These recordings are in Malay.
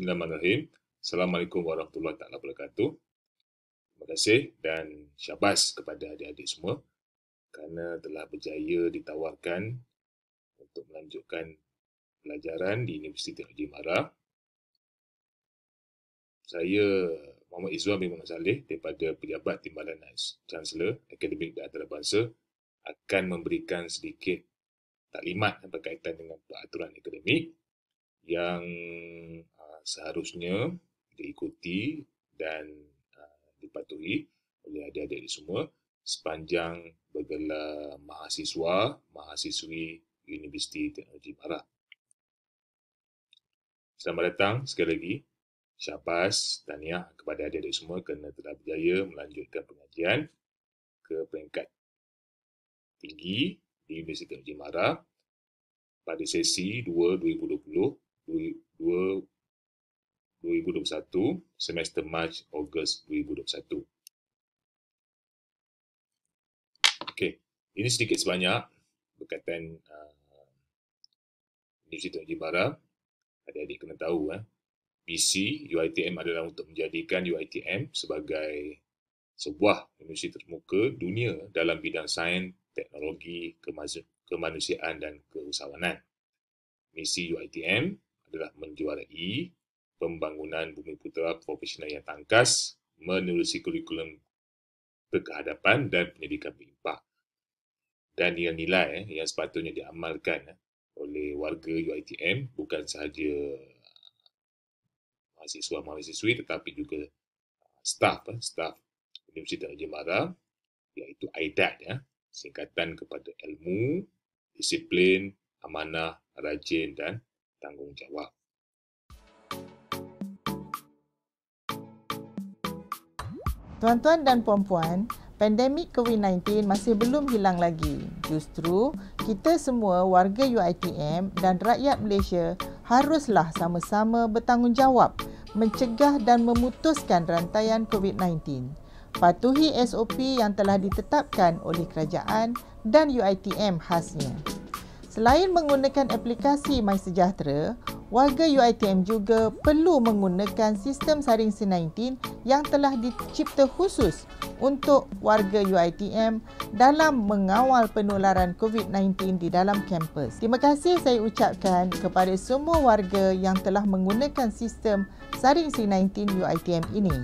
Bismillahirrahmanirrahim. Assalamualaikum warahmatullahi taala wabarakatuh. Terima kasih dan syabas kepada adik-adik semua kerana telah berjaya ditawarkan untuk melanjutkan pelajaran di Universiti Teknologi Mara. Saya Muhammad Izwan bin Muhammad Saleh daripada Pejabat Timbalan Chancellor Akademik dan Antarabangsa akan memberikan sedikit taklimat berkaitan dengan peraturan akademik yang seharusnya diikuti dan uh, dipatuhi oleh adik-adik semua sepanjang bergelar mahasiswa mahasiswi Universiti Teknologi Barat. Selamat datang sekali lagi. Syabas tahniah kepada adik-adik semua kerana telah berjaya melanjutkan pengajian ke peringkat tinggi di Universiti Teknologi Mara pada sesi 2 2020 2 2021, semester March, August 2021. Okey, ini sedikit sebanyak berkaitan uh, Universiti Tuan Jibara. Adik-adik kena tahu, eh. BC, UITM adalah untuk menjadikan UITM sebagai sebuah universiti termuka dunia dalam bidang sains, teknologi, kemanusiaan dan keusahawanan. Misi UITM adalah menjuarai pembangunan Bumi Putera Profesional yang tangkas menerusi kurikulum berkehadapan dan pendidikan berimpak dan nilai-nilai eh, yang sepatutnya diamalkan eh, oleh warga UITM bukan sahaja ah, mahasiswa-mahasiswi tetapi juga ah, staff eh, staff Universiti Raja Mara iaitu AIDAT ya, singkatan kepada ilmu, disiplin, amanah, rajin dan tanggungjawab. Tuan-tuan dan puan-puan, pandemik COVID-19 masih belum hilang lagi. Justru, kita semua warga UITM dan rakyat Malaysia haruslah sama-sama bertanggungjawab mencegah dan memutuskan rantaian COVID-19. Patuhi SOP yang telah ditetapkan oleh kerajaan dan UITM khasnya. Selain menggunakan aplikasi MySejahtera, warga UiTM juga perlu menggunakan sistem saring C19 yang telah dicipta khusus untuk warga UiTM dalam mengawal penularan COVID-19 di dalam kampus. Terima kasih saya ucapkan kepada semua warga yang telah menggunakan sistem saring C19 UiTM ini.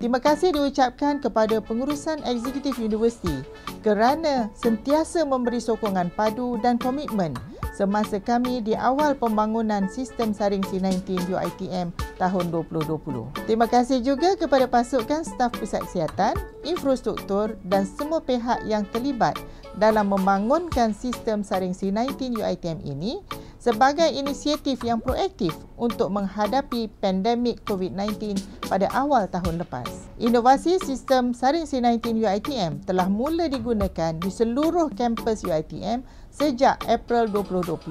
Terima kasih diucapkan kepada pengurusan eksekutif universiti kerana sentiasa memberi sokongan padu dan komitmen semasa kami di awal pembangunan sistem saring C19 UITM tahun 2020. Terima kasih juga kepada pasukan staf pusat kesihatan, infrastruktur dan semua pihak yang terlibat dalam membangunkan sistem saring C19 UITM ini sebagai inisiatif yang proaktif untuk menghadapi pandemik COVID-19 pada awal tahun lepas. Inovasi sistem saring C19 UITM telah mula digunakan di seluruh kampus UITM sejak April 2020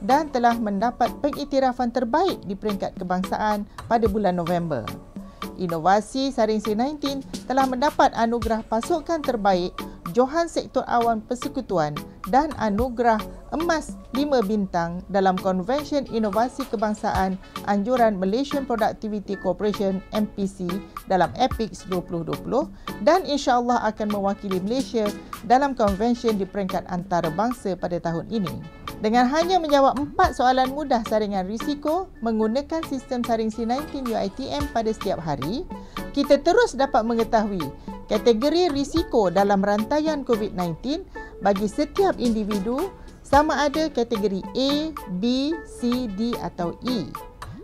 dan telah mendapat pengiktirafan terbaik di peringkat kebangsaan pada bulan November. Inovasi Saring C19 telah mendapat anugerah pasukan terbaik Johan Sektor Awam Persekutuan dan anugerah emas 5 bintang dalam Konvensyen Inovasi Kebangsaan Anjuran Malaysian Productivity Corporation MPC dalam EPICS 2020 dan insya-Allah akan mewakili Malaysia dalam konvensyen di peringkat antarabangsa pada tahun ini. Dengan hanya menjawab empat soalan mudah saringan risiko menggunakan sistem saring C19 UITM pada setiap hari, kita terus dapat mengetahui kategori risiko dalam rantaian COVID-19 bagi setiap individu sama ada kategori A, B, C, D atau E.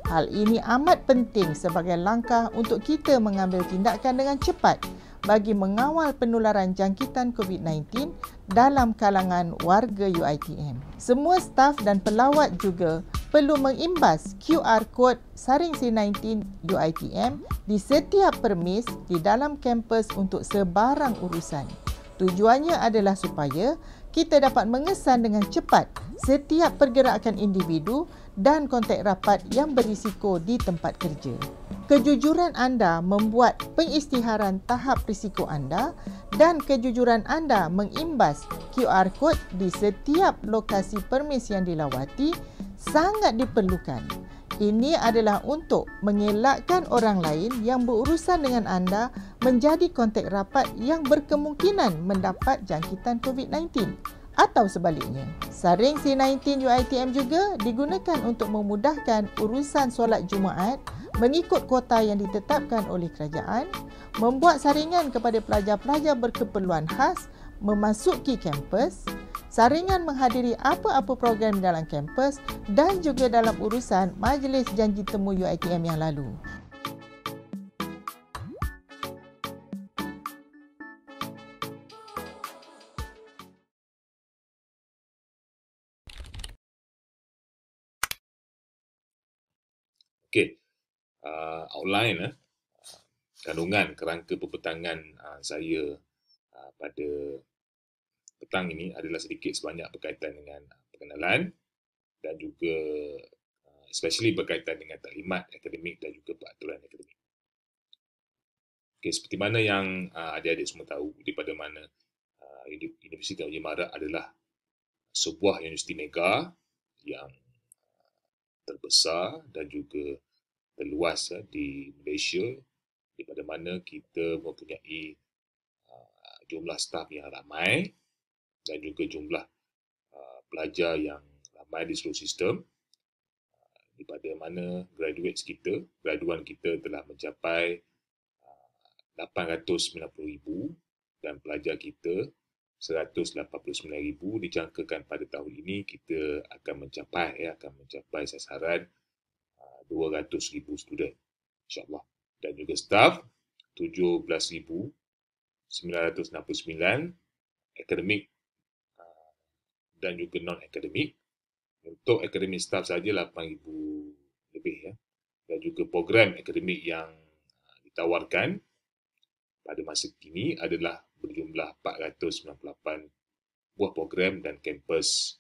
Hal ini amat penting sebagai langkah untuk kita mengambil tindakan dengan cepat bagi mengawal penularan jangkitan COVID-19 dalam kalangan warga UITM. Semua staf dan pelawat juga perlu mengimbas QR code Saring C19 UITM di setiap permis di dalam kampus untuk sebarang urusan. Tujuannya adalah supaya kita dapat mengesan dengan cepat setiap pergerakan individu dan kontak rapat yang berisiko di tempat kerja. Kejujuran anda membuat pengistiharan tahap risiko anda dan kejujuran anda mengimbas QR code di setiap lokasi permis yang dilawati sangat diperlukan. Ini adalah untuk mengelakkan orang lain yang berurusan dengan anda menjadi kontak rapat yang berkemungkinan mendapat jangkitan COVID-19 atau sebaliknya. Saring C19 UITM juga digunakan untuk memudahkan urusan solat Jumaat mengikut kota yang ditetapkan oleh kerajaan, membuat saringan kepada pelajar-pelajar berkeperluan khas memasuki kampus, saringan menghadiri apa-apa program dalam kampus dan juga dalam urusan majlis janji temu UITM yang lalu. Okay, Uh, ah, outline eh ah, kandungan kerangka pembentangan uh, ah, saya uh, pada petang ini adalah sedikit sebanyak berkaitan dengan perkenalan dan juga uh, especially berkaitan dengan taklimat akademik dan juga peraturan akademik. Okay, seperti mana yang uh, adik-adik semua tahu, daripada mana uh, Universiti Haji Marak adalah sebuah universiti mega yang terbesar dan juga terluas di Malaysia daripada mana kita mempunyai jumlah staf yang ramai dan juga jumlah uh, pelajar yang ramai di seluruh sistem uh, di pada mana graduates kita, graduan kita telah mencapai uh, 890,000 dan pelajar kita 189,000 dijangkakan pada tahun ini kita akan mencapai ya akan mencapai sasaran uh, 200,000 student insyaallah dan juga staff 17,969 akademik dan juga non-akademik. Untuk akademik staff saja 8,000 lebih ya. Dan juga program akademik yang uh, ditawarkan pada masa kini adalah berjumlah 498 buah program dan kampus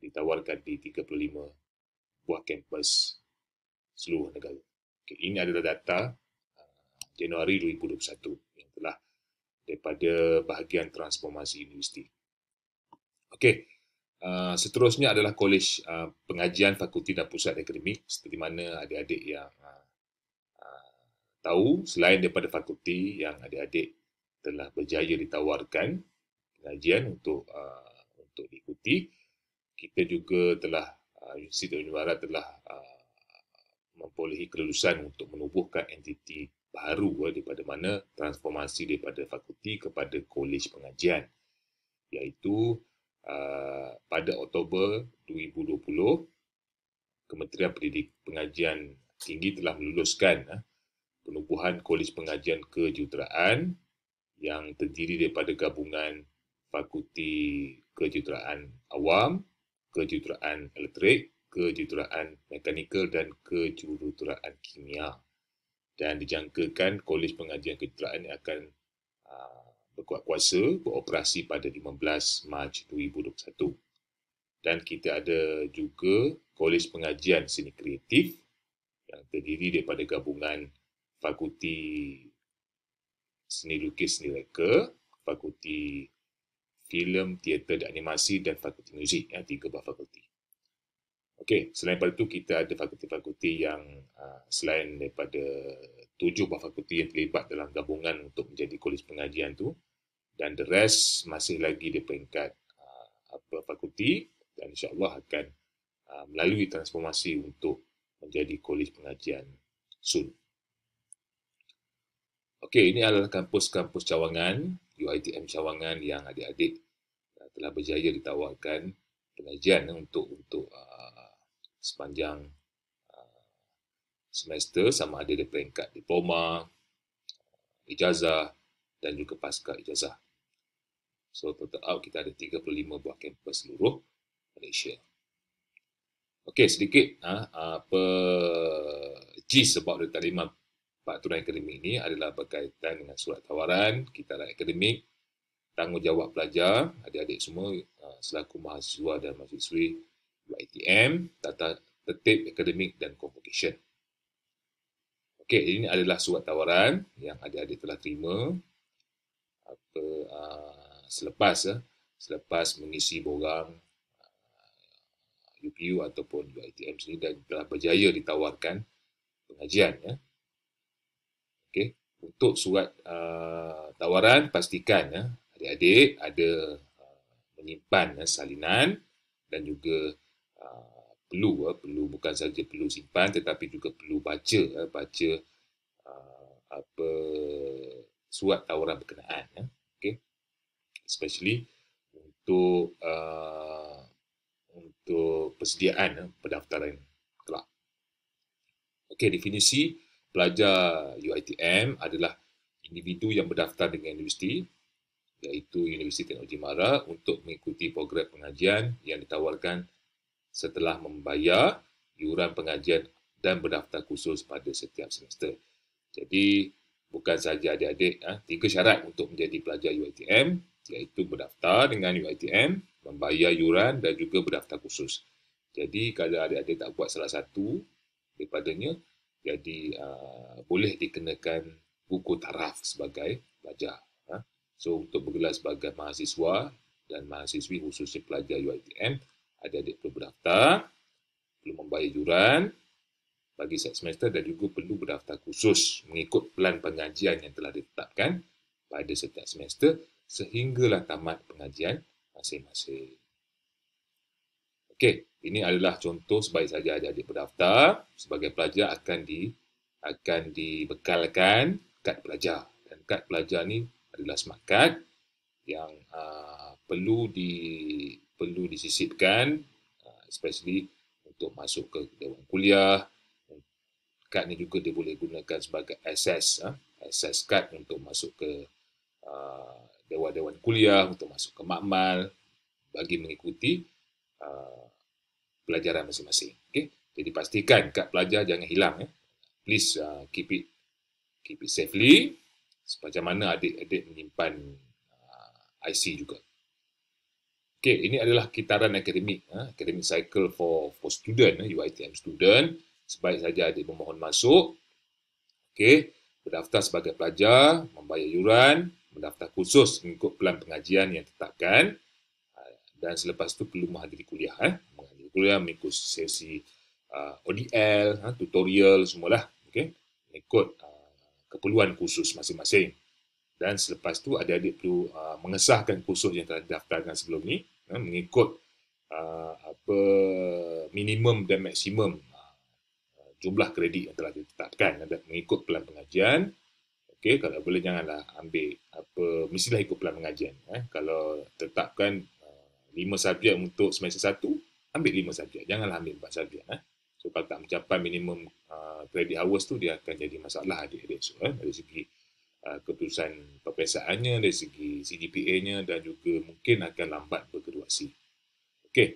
ditawarkan di 35 buah kampus seluruh negara. Okay, ini adalah data uh, Januari 2021 yang telah daripada bahagian transformasi universiti. Okey. Uh, seterusnya adalah kolej uh, pengajian fakulti dan pusat akademik seperti mana adik-adik yang uh, uh, tahu selain daripada fakulti yang adik-adik telah berjaya ditawarkan pengajian untuk uh, untuk diikuti kita juga telah uh, Universiti Barat telah uh, memperolehi kelulusan untuk menubuhkan entiti baru uh, daripada mana transformasi daripada fakulti kepada kolej pengajian iaitu Uh, pada Oktober 2020, Kementerian Pendidik Pengajian Tinggi telah meluluskan uh, ah, penubuhan Kolej Pengajian Kejuruteraan yang terdiri daripada gabungan Fakulti Kejuruteraan Awam, Kejuruteraan Elektrik, Kejuruteraan Mekanikal dan Kejuruteraan Kimia. Dan dijangkakan Kolej Pengajian Kejuruteraan ini akan uh, berkuat kuasa beroperasi pada 15 Mac 2021. Dan kita ada juga Kolej Pengajian Seni Kreatif yang terdiri daripada gabungan Fakulti Seni Lukis Seni Reka, Fakulti Filem, Teater dan Animasi dan Fakulti Muzik, ya, tiga buah fakulti. Okey, selain daripada itu kita ada fakulti-fakulti yang ah, selain daripada tujuh buah fakulti yang terlibat dalam gabungan untuk menjadi kolej pengajian tu, dan the rest masih lagi di peringkat uh, apa fakulti dan insyaallah akan uh, melalui transformasi untuk menjadi kolej pengajian soon. Okey, ini adalah kampus-kampus cawangan UiTM Cawangan yang adik-adik uh, telah berjaya ditawarkan pengajian eh, untuk untuk uh, sepanjang uh, semester sama ada di peringkat diploma, ijazah dan juga pasca ijazah. So total out kita ada 35 buah kampus seluruh Malaysia. Okey sedikit ah ha, apa gist sebab dia terima peraturan akademik ini adalah berkaitan dengan surat tawaran kita lah akademik tanggungjawab pelajar adik-adik semua ha, selaku mahasiswa dan mahasiswi UiTM tata tertib akademik dan convocation. Okey, ini adalah surat tawaran yang adik-adik telah terima. Apa, aa, ha, selepas ya, selepas mengisi borang UPU uh, ataupun UITM sendiri dan telah berjaya ditawarkan pengajian ya. Okey, untuk surat uh, tawaran pastikan ya adik-adik ada uh, menyimpan ya, salinan dan juga uh, perlu ya, perlu bukan saja perlu simpan tetapi juga perlu baca ya, baca uh, apa surat tawaran berkenaan ya. Okey especially untuk uh, untuk persediaan uh, pendaftaran kelab. Okey, definisi pelajar UiTM adalah individu yang berdaftar dengan universiti iaitu Universiti Teknologi Mara untuk mengikuti program pengajian yang ditawarkan setelah membayar yuran pengajian dan berdaftar khusus pada setiap semester. Jadi, bukan sahaja adik-adik, ha, tiga syarat untuk menjadi pelajar UITM iaitu berdaftar dengan UITM, membayar yuran dan juga berdaftar khusus. Jadi kalau adik-adik tak buat salah satu daripadanya, jadi uh, boleh dikenakan buku taraf sebagai pelajar. Ha? So untuk bergelar sebagai mahasiswa dan mahasiswi khususnya pelajar UITM, adik-adik perlu berdaftar, perlu membayar yuran bagi set semester dan juga perlu berdaftar khusus mengikut pelan pengajian yang telah ditetapkan pada setiap semester sehinggalah tamat pengajian masing-masing. Okey, ini adalah contoh sebaik saja jadi berdaftar sebagai pelajar akan di akan dibekalkan kad pelajar dan kad pelajar ni adalah smart card yang uh, perlu di perlu disisipkan uh, especially untuk masuk ke dewan kuliah kad ni juga dia boleh gunakan sebagai access uh, ah, access card untuk masuk ke dewan-dewan kuliah untuk masuk ke makmal bagi mengikuti uh, pelajaran masing-masing. Okay? Jadi pastikan kad pelajar jangan hilang. Eh? Please uh, keep it keep it safely. Sepanjang mana adik-adik menyimpan uh, IC juga. Okay, ini adalah kitaran akademik. Eh? Akademik cycle for for student, eh? UITM student. Sebaik saja adik memohon masuk. Okay, berdaftar sebagai pelajar, membayar yuran, mendaftar khusus mengikut pelan pengajian yang ditetapkan ah, dan selepas itu perlu menghadiri kuliah eh menghadiri kuliah mengikut sesi uh, ah, ODL uh, ah, tutorial semualah okey mengikut uh, keperluan khusus masing-masing dan selepas itu ada adik perlu uh, mengesahkan kursus yang telah didaftarkan sebelum ni uh, mengikut uh, apa minimum dan maksimum uh, jumlah kredit yang telah ditetapkan dan mengikut pelan pengajian Okey, kalau boleh janganlah ambil apa mestilah ikut pelan pengajian eh. Kalau tetapkan uh, lima uh, subjek untuk semester satu, ambil lima subjek. Janganlah ambil empat subjek eh. So kalau tak mencapai minimum uh, credit hours tu dia akan jadi masalah adik-adik so, eh. dari segi uh, keputusan perpesaannya dari segi CGPA-nya dan juga mungkin akan lambat bergraduasi. Okey,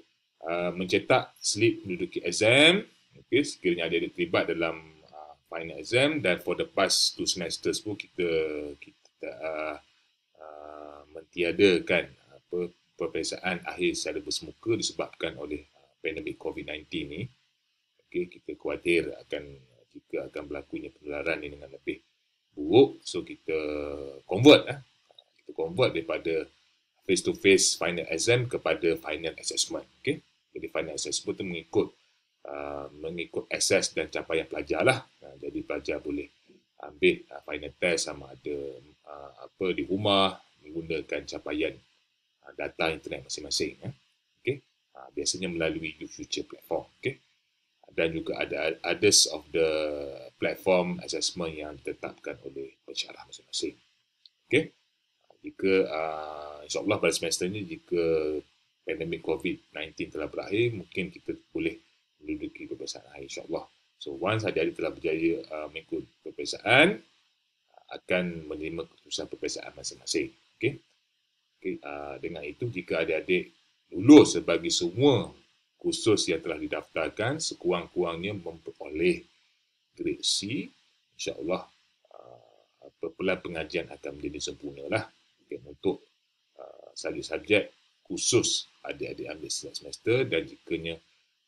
uh, mencetak slip menduduki exam, okey, sekiranya ada terlibat dalam final exam dan for the past two semesters pun kita kita uh, uh, mentiadakan apa peperiksaan akhir secara bersemuka disebabkan oleh uh, pandemik COVID-19 ni. Okey, kita khawatir akan jika akan berlakunya penularan ni dengan lebih buruk. So kita convert eh. Kita convert daripada face to face final exam kepada final assessment. Okey. Jadi final assessment tu mengikut Uh, mengikut akses dan capaian pelajar lah. Uh, jadi pelajar boleh ambil uh, final test sama ada uh, apa di rumah menggunakan capaian uh, data internet masing-masing. Eh. Ya. Okay. Uh, biasanya melalui future platform. Okay. Dan juga ada others of the platform assessment yang ditetapkan oleh pencerah masing-masing. Okay. Jika uh, insyaAllah pada semester ini jika pandemik COVID-19 telah berakhir, mungkin kita boleh menduduki kebesaran akhir insyaAllah. So once adik-adik telah berjaya uh, mengikut perpesaan, akan menerima keputusan perpesaan masing-masing. Okay? Okay, uh, dengan itu, jika adik-adik lulus sebagai semua kursus yang telah didaftarkan, sekurang-kurangnya memperoleh grade C, insyaAllah uh, pengajian akan menjadi sempurna lah. Okay, untuk uh, subjek-subjek khusus adik-adik ambil setiap semester dan jikanya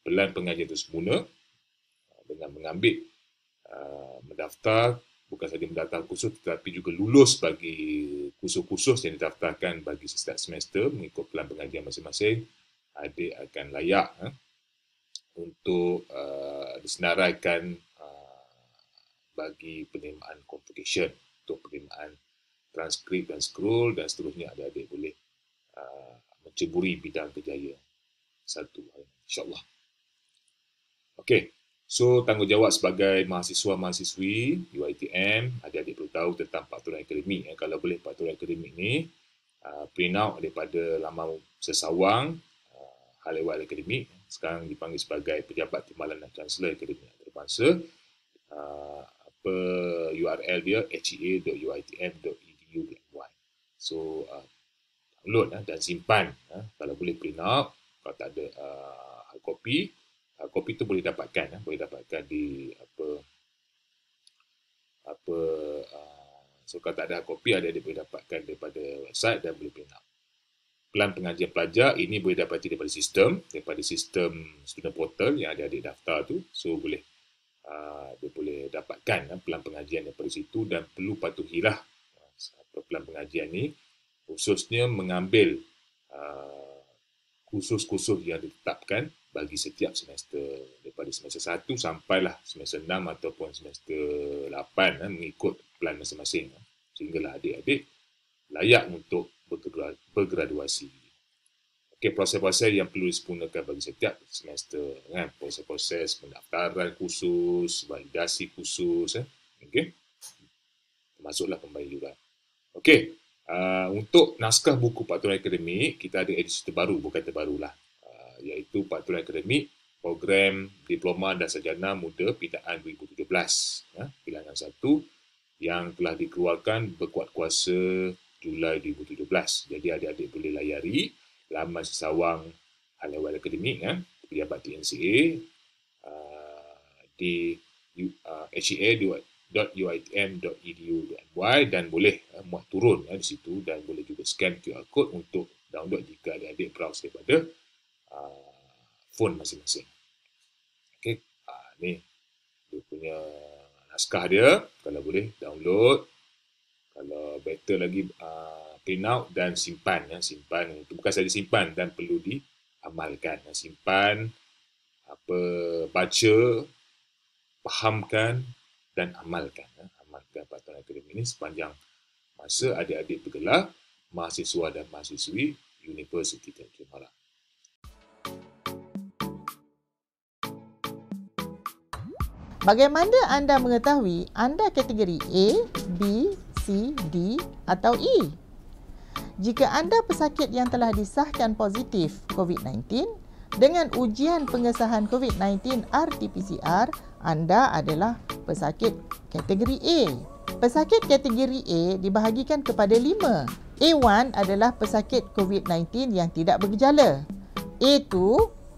pelan pengajian itu semula uh, dengan mengambil uh, mendaftar bukan sahaja mendaftar kursus tetapi juga lulus bagi kursus-kursus yang didaftarkan bagi setiap semester mengikut pelan pengajian masing-masing adik akan layak ha, untuk uh, disenaraikan bagi penerimaan competition untuk penerimaan transkrip dan scroll dan seterusnya adik-adik boleh uh, menceburi bidang kejayaan satu insyaAllah Okey. So tanggungjawab sebagai mahasiswa-mahasiswi UITM, adik-adik perlu tahu tentang peraturan akademik. Eh, kalau boleh peraturan akademik ni uh, print out daripada laman sesawang uh, hal ehwal akademik. Sekarang dipanggil sebagai pejabat timbalan dan chancellor akademik antarabangsa. Uh, apa URL dia hea.uitm.edu.my So uh, download uh, dan simpan. Uh, kalau boleh print out, kalau tak ada uh, hard copy, Ah, kopi tu boleh dapatkan ya. boleh dapatkan di apa apa ah, so kalau tak ada kopi ada dia boleh dapatkan daripada website dan boleh pin up pelan pengajian pelajar ini boleh dapati daripada sistem daripada sistem student portal yang ada di daftar tu so boleh ah, dia boleh dapatkan eh, pelan pengajian daripada situ dan perlu patuhilah pelan pengajian ni khususnya mengambil kursus-kursus yang ditetapkan bagi setiap semester daripada semester 1 lah semester 6 ataupun semester 8 eh, mengikut plan masing-masing eh, sehinggalah adik-adik layak untuk bergraduasi. Okey, proses-proses yang perlu disempurnakan bagi setiap semester, kan? proses-proses pendaftaran kursus, validasi kursus, eh? okey, termasuklah pembayaran. Okey, Uh, untuk naskah buku Patutlah Akademik, kita ada edisi terbaru, bukan terbarulah. Uh, iaitu Patutlah Akademik, Program Diploma dan Sarjana Muda Pindaan 2017. Ya, pilihan 1 yang telah dikeluarkan berkuat kuasa Julai 2017. Jadi adik-adik boleh layari laman sesawang Alewal Akademik, ya, pejabat TNCA uh, ah, di uh, HEA www.uitm.edu.my dan boleh uh, muat turun uh, di situ dan boleh juga scan QR Code untuk download jika ada adik browse daripada uh, phone masing-masing. Okay, uh, ni dia punya naskah dia. Kalau boleh, download. Kalau better lagi, uh, print out dan simpan. Uh, simpan, itu bukan saja simpan dan perlu diamalkan. Uh, simpan, apa baca, fahamkan, dan amalkan ya. amalkan peraturan akademik ini sepanjang masa adik-adik bergelar mahasiswa dan mahasiswi Universiti Tengku Malang. Bagaimana anda mengetahui anda kategori A, B, C, D atau E? Jika anda pesakit yang telah disahkan positif COVID-19 dengan ujian pengesahan COVID-19 RT-PCR anda adalah pesakit kategori A. Pesakit kategori A dibahagikan kepada lima. A1 adalah pesakit COVID-19 yang tidak bergejala. A2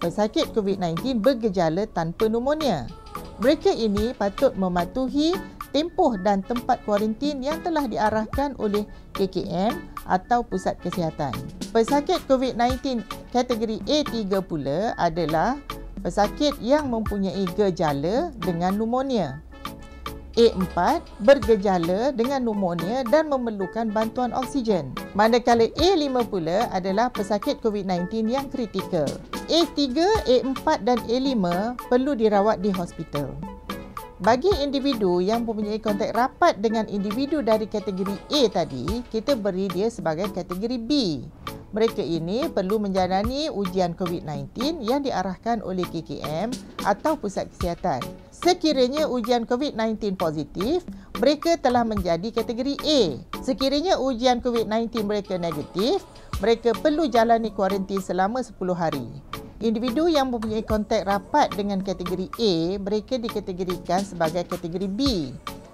pesakit COVID-19 bergejala tanpa pneumonia. Mereka ini patut mematuhi tempoh dan tempat kuarantin yang telah diarahkan oleh KKM atau pusat kesihatan. Pesakit COVID-19 kategori A3 pula adalah pesakit yang mempunyai gejala dengan pneumonia. A4 bergejala dengan pneumonia dan memerlukan bantuan oksigen. Manakala A5 pula adalah pesakit COVID-19 yang kritikal. A3, A4 dan A5 perlu dirawat di hospital. Bagi individu yang mempunyai kontak rapat dengan individu dari kategori A tadi, kita beri dia sebagai kategori B. Mereka ini perlu menjalani ujian COVID-19 yang diarahkan oleh KKM atau pusat kesihatan. Sekiranya ujian COVID-19 positif, mereka telah menjadi kategori A. Sekiranya ujian COVID-19 mereka negatif, mereka perlu jalani kuarantin selama 10 hari. Individu yang mempunyai kontak rapat dengan kategori A, mereka dikategorikan sebagai kategori B.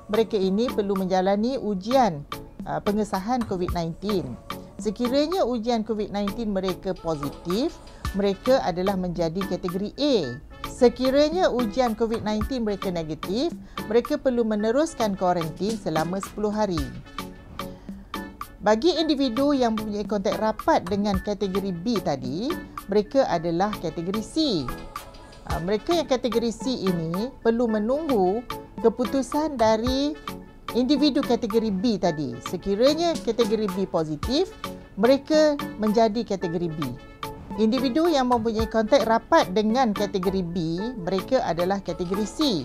Mereka ini perlu menjalani ujian uh, pengesahan COVID-19. Sekiranya ujian COVID-19 mereka positif, mereka adalah menjadi kategori A. Sekiranya ujian COVID-19 mereka negatif, mereka perlu meneruskan kuarantin selama 10 hari. Bagi individu yang mempunyai kontak rapat dengan kategori B tadi, mereka adalah kategori C. Ah, mereka yang kategori C ini perlu menunggu keputusan dari individu kategori B tadi sekiranya kategori B positif mereka menjadi kategori B individu yang mempunyai kontak rapat dengan kategori B mereka adalah kategori C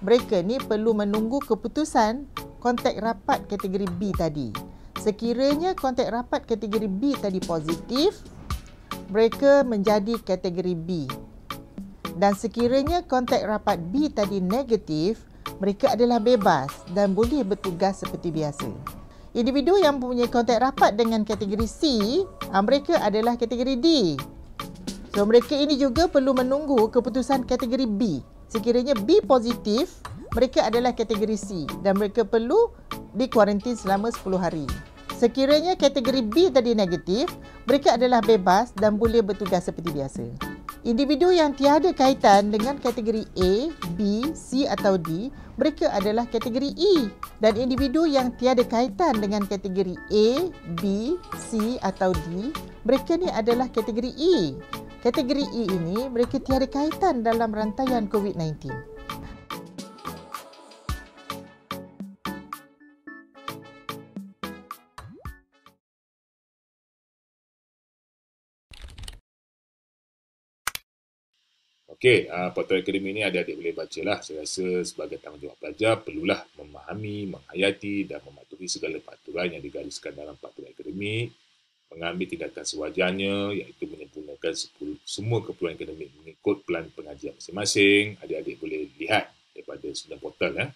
mereka ni perlu menunggu keputusan kontak rapat kategori B tadi sekiranya kontak rapat kategori B tadi positif mereka menjadi kategori B dan sekiranya kontak rapat B tadi negatif, mereka adalah bebas dan boleh bertugas seperti biasa. Individu yang mempunyai kontak rapat dengan kategori C, ah, mereka adalah kategori D. So mereka ini juga perlu menunggu keputusan kategori B. Sekiranya B positif, mereka adalah kategori C dan mereka perlu dikuarantin selama 10 hari. Sekiranya kategori B tadi negatif, mereka adalah bebas dan boleh bertugas seperti biasa. Individu yang tiada kaitan dengan kategori A, B, C atau D, mereka adalah kategori E. Dan individu yang tiada kaitan dengan kategori A, B, C atau D, mereka ni adalah kategori E. Kategori E ini mereka tiada kaitan dalam rantaian COVID-19. Okey, uh, portal akademi ni ada adik boleh baca lah. Saya rasa sebagai tanggungjawab pelajar perlulah memahami, menghayati dan mematuhi segala peraturan yang digariskan dalam portal akademi. Mengambil tindakan sewajarnya iaitu menyempurnakan semua keperluan akademik mengikut pelan pengajian masing-masing. Adik-adik boleh lihat daripada sudut portal. Eh.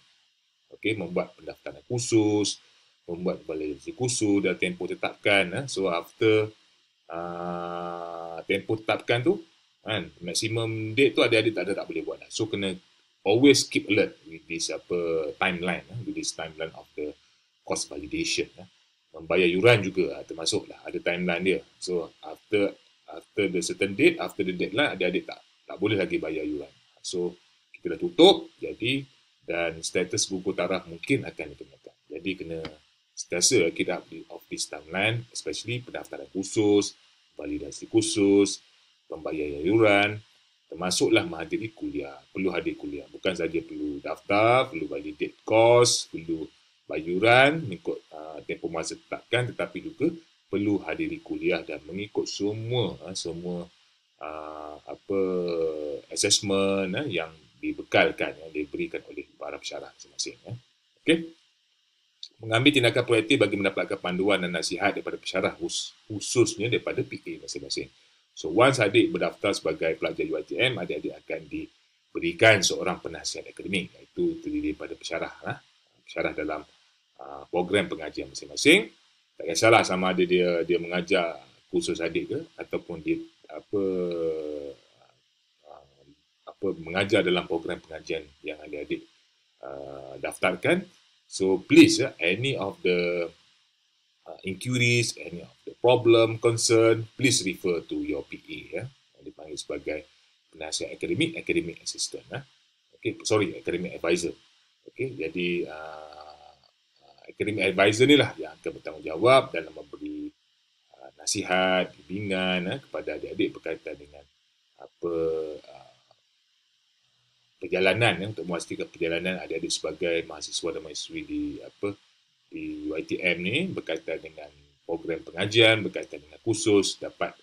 Okey, membuat pendaftaran khusus, membuat balai khusus dan tempoh tetapkan. Eh. So, after uh, tempoh tetapkan tu, kan maximum date tu ada ada tak ada tak boleh buat lah. so kena always keep alert with this apa timeline eh, with this timeline of the cost validation eh. membayar yuran juga ah, termasuk lah ada timeline dia so after after the certain date after the deadline ada ada tak tak boleh lagi bayar yuran so kita dah tutup jadi dan status buku taraf mungkin akan dikenakan jadi kena sentiasa kita update of this timeline especially pendaftaran khusus validasi khusus Pembayaran yuran termasuklah menghadiri kuliah, perlu hadir kuliah. Bukan saja perlu daftar, perlu validate course, perlu bayuran mengikut uh, tempoh masa tetapkan tetapi juga perlu hadiri kuliah dan mengikut semua uh, semua uh, apa assessment uh, yang dibekalkan yang diberikan oleh para pesyarah masing-masing ya. Okey. Mengambil tindakan proaktif bagi mendapatkan panduan dan nasihat daripada pesyarah khususnya daripada PA masing-masing. So once adik berdaftar sebagai pelajar UITM, adik-adik akan diberikan seorang penasihat akademik iaitu terdiri pada pesyarah lah. Pesyarah dalam uh, program pengajian masing-masing. Tak kisahlah sama ada dia dia mengajar khusus adik ke ataupun dia apa uh, apa mengajar dalam program pengajian yang adik-adik uh, daftarkan. So please uh, any of the uh, inquiries, any of the problem, concern, please refer to your PA ya. Yang dipanggil sebagai penasihat akademik, akademik assistant ya. Okay, sorry, akademik advisor. Okay, jadi uh, uh akademik advisor ni lah yang akan bertanggungjawab dan memberi uh, nasihat, bimbingan ya, kepada adik-adik berkaitan dengan apa uh, perjalanan ya, untuk memastikan perjalanan adik-adik sebagai mahasiswa dan mahasiswi di apa uh, di YTM ni berkaitan dengan program pengajian, berkaitan dengan kursus dapat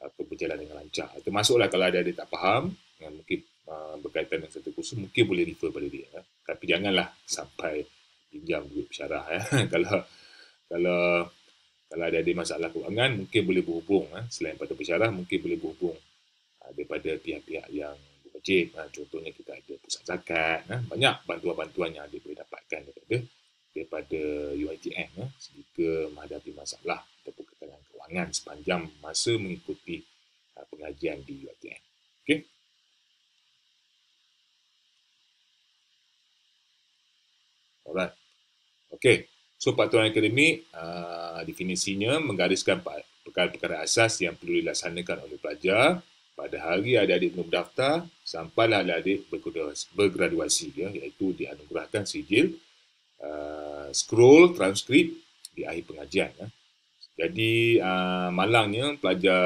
uh, berjalan dengan lancar. Ah, Termasuklah kalau ada adik tak faham dengan mungkin uh, berkaitan dengan satu kursus mungkin boleh refer pada dia. Eh. Tapi janganlah sampai pinjam duit syarah. Eh. kalau kalau kalau ada ada masalah kewangan mungkin boleh berhubung eh. selain pada pesyarah mungkin boleh berhubung uh, daripada pihak-pihak yang berwajib. Ah, contohnya kita ada pusat zakat banyak bantuan-bantuan yang ada boleh dapatkan daripada daripada UITM ya, jika menghadapi masalah ataupun ketenangan kewangan sepanjang masa mengikuti uh, pengajian di UITM. Okey. Alright. Okey. So, patuan akademik uh, definisinya menggariskan perkara-perkara asas yang perlu dilaksanakan oleh pelajar pada hari adik-adik belum daftar sampailah adik-adik bergraduasi ya, iaitu dianugerahkan sijil uh, scroll transkrip di akhir pengajian ya. Jadi uh, malangnya pelajar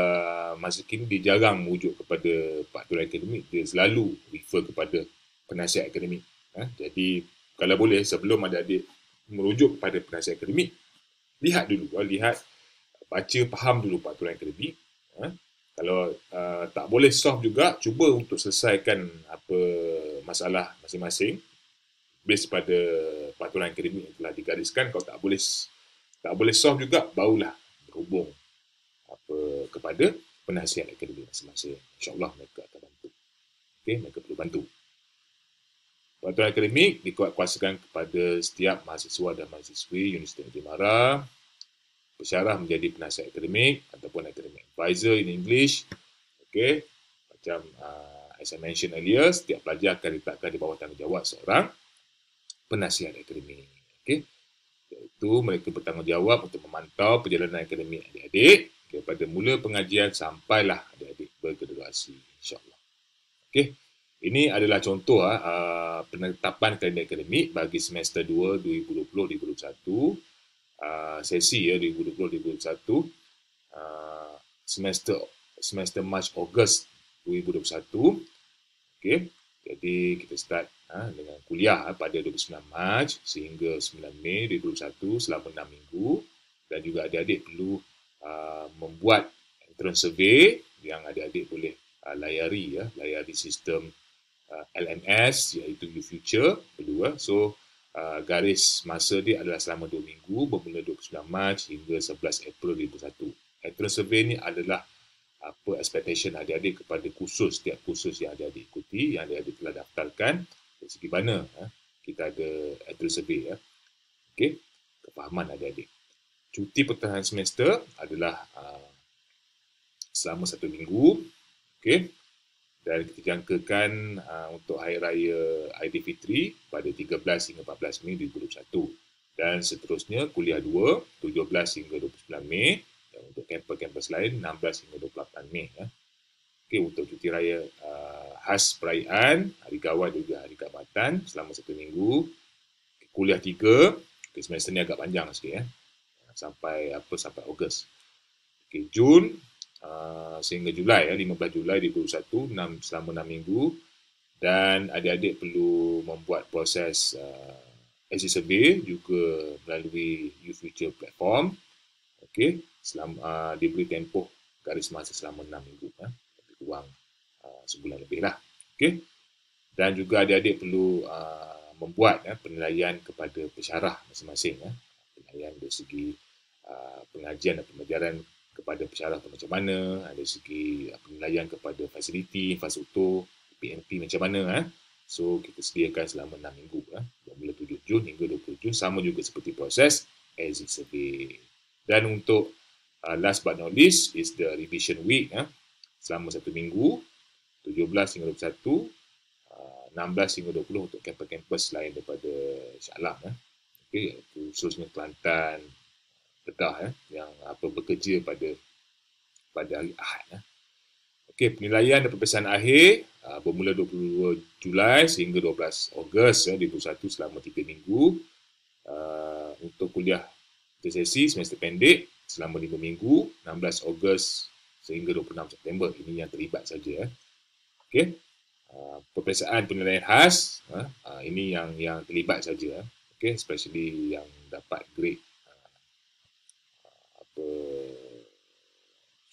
masa kini dia jarang merujuk kepada faktor akademik dia selalu refer kepada penasihat akademik ya. Jadi kalau boleh sebelum ada adik merujuk kepada penasihat akademik lihat dulu lihat baca faham dulu faktor akademik ya. Kalau uh, tak boleh solve juga cuba untuk selesaikan apa masalah masing-masing based pada peraturan akademik yang telah digariskan kau tak boleh tak boleh soft juga barulah berhubung apa kepada penasihat akademik semasa. insyaallah mereka akan bantu okey mereka perlu bantu peraturan akademik dikuatkuasakan kepada setiap mahasiswa dan mahasiswi Universiti Negeri Mara bersyarah menjadi penasihat akademik ataupun akademik advisor in English okey macam uh, as I mentioned earlier, setiap pelajar akan diletakkan di bawah tanggungjawab seorang penasihat akademi. Okey. Iaitu mereka bertanggungjawab untuk memantau perjalanan akademi adik-adik daripada mula pengajian sampailah adik-adik bergraduasi insya-Allah. Okey. Ini adalah contoh uh, penetapan kalender akademik bagi semester 2 2020-2021 uh, sesi ya 2020-2021 uh, ah, semester semester March August 2021. Okey. Jadi kita start Ah, dengan kuliah pada 29 Mac sehingga 9 Mei 2021 selama 6 minggu dan juga adik-adik perlu ah, membuat entrance survey yang adik-adik boleh ah, layari ya layari sistem LMS iaitu New Future perlu so garis masa dia adalah selama 2 minggu bermula 29 Mac hingga 11 April 2021 entrance survey ni adalah apa expectation adik-adik kepada kursus setiap kursus yang adik-adik ikuti yang adik-adik telah daftarkan dari segi mana eh, kita ada atlet survey ya. Ha? Okey, kepahaman adik-adik. Cuti pertengahan semester adalah uh, selama satu minggu. Okey. Dan kita jangkakan uh, untuk Hari Raya Aidilfitri pada 13 hingga 14 Mei 2021. Dan seterusnya kuliah 2, 17 hingga 29 Mei. Dan untuk kampus-kampus lain, 16 hingga 28 Mei. Ya okay, untuk cuti raya uh, khas perayaan, hari gawai juga hari kabatan selama satu minggu. kuliah tiga, okay, semester ni agak panjang sikit ya. Sampai apa sampai Ogos. Okay, Jun uh, sehingga Julai ya, eh, 15 Julai 2021 enam selama enam minggu dan adik-adik perlu membuat proses uh, exit juga melalui Youth Future platform. Okey, selama uh, diberi tempoh garis masa selama enam minggu. Eh uang uh, sebulan lebih lah. Okay? Dan juga adik-adik perlu uh, membuat ya, penilaian kepada pesarah masing-masing. Ya. Penilaian dari segi uh, pengajian dan pembelajaran kepada pesarah itu macam mana, uh, dari segi uh, penilaian kepada fasiliti, infrastruktur, PMP macam mana. Ya. So, kita sediakan selama 6 minggu. Ya. Bermula 7 Jun hingga 20 Jun. Sama juga seperti proses exit survey. Dan untuk uh, last but not least is the revision week. Ya selama satu minggu 17 hingga 21 16 uh, hingga 20 untuk kampus-kampus lain daripada Shah Alam eh. okay, khususnya Kelantan Kedah eh, yang uh, apa bekerja pada pada hari Ahad eh. Okey, penilaian dan perpisahan akhir aa, uh, bermula 22 Julai sehingga 12 Ogos eh, 2021 selama tiga minggu aa, untuk kuliah sesi semester pendek selama 5 minggu 16 Ogos sehingga 26 September. Ini yang terlibat saja. Eh. Okey. Uh, peperiksaan penilaian khas, uh, uh, ini yang yang terlibat saja. Eh. Okey, especially yang dapat grade ah,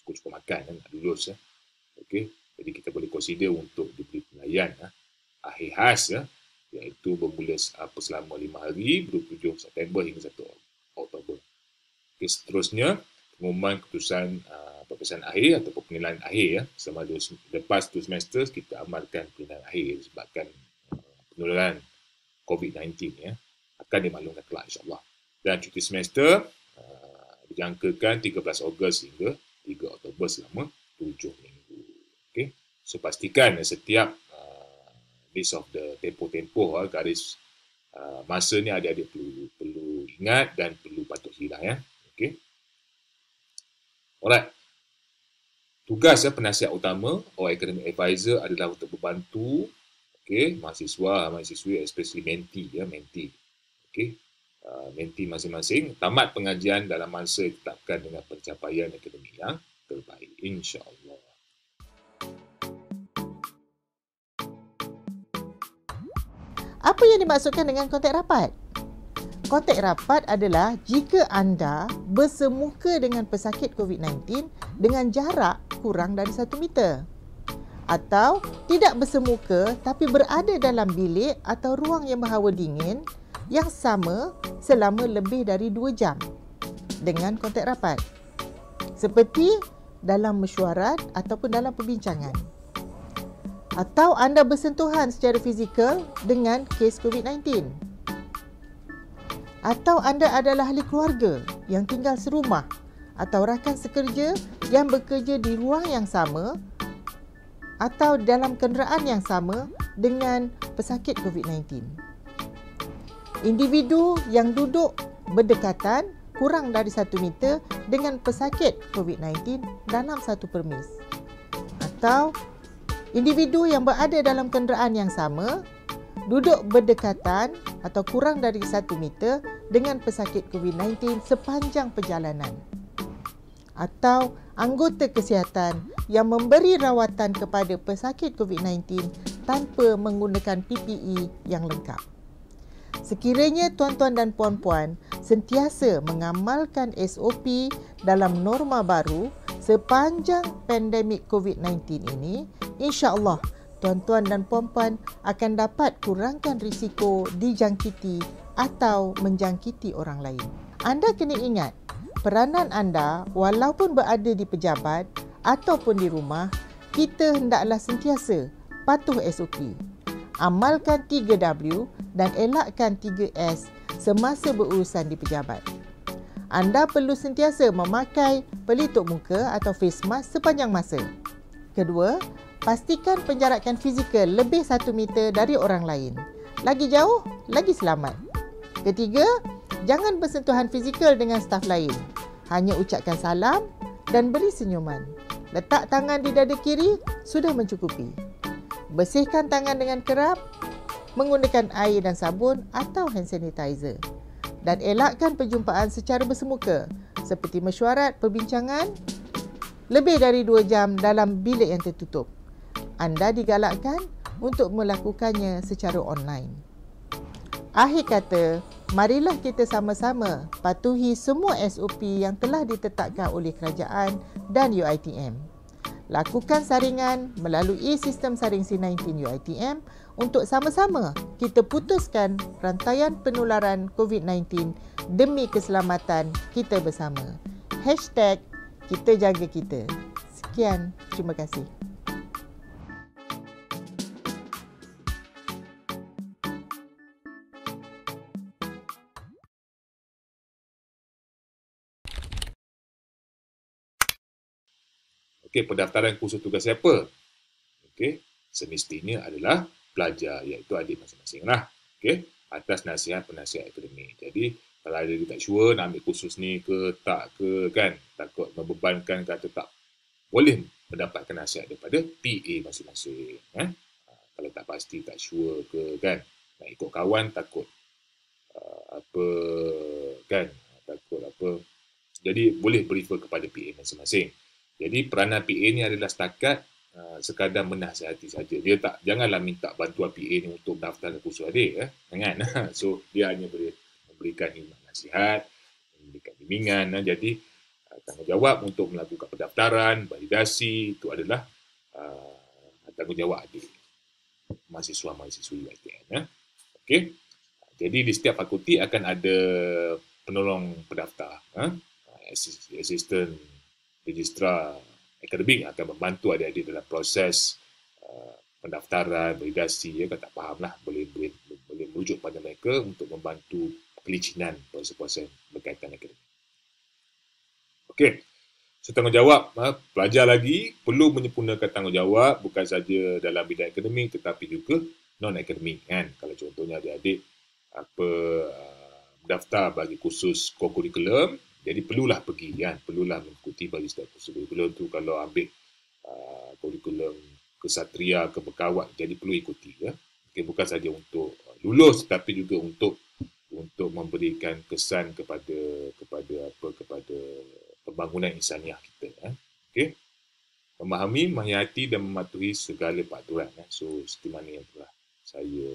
cukup-cukup makan kan, nak lulus ya. Eh. okay? jadi kita boleh consider untuk diberi penilaian ya. akhir khas ya, iaitu bermula apa selama 5 hari, 27 September hingga 1 Oktober. Okay, seterusnya, pengumuman keputusan aa, perpisahan akhir atau penilaian akhir ya selama dua, lepas dua semester kita amalkan penilaian akhir sebabkan uh, penularan COVID-19 ya akan dimaklumkan kelak insyaAllah dan cuti semester uh, dijangkakan 13 Ogos hingga 3 Oktober selama 7 minggu okay. so pastikan setiap uh, list of the tempoh-tempoh uh, garis uh, masa ni ada ada perlu, perlu ingat dan perlu patut hilang ya okay. Alright tugas ya penasihat utama or academic advisor adalah untuk membantu okey mahasiswa mahasiswi especially menti, ya menti, okey uh, mentee masing-masing tamat pengajian dalam masa ditetapkan dengan pencapaian akademik yang terbaik insyaallah Apa yang dimaksudkan dengan kontak rapat? Kontak rapat adalah jika anda bersemuka dengan pesakit COVID-19 dengan jarak kurang dari 1 meter atau tidak bersemuka tapi berada dalam bilik atau ruang yang berhawa dingin yang sama selama lebih dari 2 jam dengan kontak rapat seperti dalam mesyuarat ataupun dalam perbincangan atau anda bersentuhan secara fizikal dengan kes COVID-19 atau anda adalah ahli keluarga yang tinggal serumah atau rakan sekerja yang bekerja di ruang yang sama atau dalam kenderaan yang sama dengan pesakit COVID-19. Individu yang duduk berdekatan kurang dari satu meter dengan pesakit COVID-19 dalam satu permis. Atau individu yang berada dalam kenderaan yang sama duduk berdekatan atau kurang dari satu meter dengan pesakit COVID-19 sepanjang perjalanan atau anggota kesihatan yang memberi rawatan kepada pesakit COVID-19 tanpa menggunakan PPE yang lengkap. Sekiranya tuan-tuan dan puan-puan sentiasa mengamalkan SOP dalam norma baru sepanjang pandemik COVID-19 ini, insya-Allah tuan-tuan dan puan-puan akan dapat kurangkan risiko dijangkiti atau menjangkiti orang lain. Anda kena ingat, peranan anda walaupun berada di pejabat ataupun di rumah, kita hendaklah sentiasa patuh SOP. Amalkan 3W dan elakkan 3S semasa berurusan di pejabat. Anda perlu sentiasa memakai pelitup muka atau face mask sepanjang masa. Kedua, pastikan penjarakan fizikal lebih 1 meter dari orang lain. Lagi jauh, lagi selamat. Ketiga, Jangan bersentuhan fizikal dengan staf lain. Hanya ucapkan salam dan beri senyuman. Letak tangan di dada kiri sudah mencukupi. Bersihkan tangan dengan kerap menggunakan air dan sabun atau hand sanitizer dan elakkan perjumpaan secara bersemuka seperti mesyuarat, perbincangan lebih dari 2 jam dalam bilik yang tertutup. Anda digalakkan untuk melakukannya secara online. Akhir kata, marilah kita sama-sama patuhi semua SOP yang telah ditetapkan oleh kerajaan dan UiTM. Lakukan saringan melalui sistem saring C19 UiTM untuk sama-sama kita putuskan rantaian penularan COVID-19 demi keselamatan kita bersama. Hashtag kita jaga kita. Sekian, terima kasih. Okey, pendaftaran kursus tugas siapa? Okey, semestinya adalah pelajar iaitu adik masing-masing lah. Okey, atas nasihat penasihat akademik. Jadi, kalau ada dia tak sure nak ambil kursus ni ke tak ke kan, takut membebankan ke tak, boleh mendapatkan nasihat daripada PA masing-masing. Eh? Ah, kalau tak pasti, tak sure ke kan, nak ikut kawan takut ah, apa kan takut apa jadi boleh berifer kepada PA masing-masing jadi peranan PA ni adalah setakat uh, sekadar menasihati saja. Dia tak janganlah minta bantuan PA ni untuk daftar ke kursus adik eh. Jangan. So dia hanya boleh memberikan himat nasihat, memberikan bimbingan. Eh. Jadi uh, tanggungjawab untuk melakukan pendaftaran, validasi itu adalah uh, tanggungjawab adik mahasiswa mahasiswi ITN. Eh. Ya. Okey. Jadi di setiap fakulti akan ada penolong pendaftar, eh. assistant Registra akademik akan membantu adik-adik dalam proses uh, pendaftaran, validasi, ya, kalau tak faham lah, boleh, boleh, boleh merujuk pada mereka untuk membantu kelicinan proses-proses berkaitan akademik. Okey, so tanggungjawab, uh, ha, pelajar lagi perlu menyempurnakan tanggungjawab bukan saja dalam bidang akademik tetapi juga non-akademik. Kan? Kalau contohnya adik-adik apa, uh, daftar bagi kursus kokurikulum. Jadi perlulah pergi kan, perlulah mengikuti baris tersebut. perlu tu kalau ambil uh, kurikulum kesatria, kebekawat, jadi perlu ikuti ya. Okay, bukan saja untuk uh, lulus tapi juga untuk untuk memberikan kesan kepada kepada apa kepada pembangunan insaniah kita ya. Okay. Memahami, menghayati dan mematuhi segala peraturan. Ya. So, seperti mana yang telah saya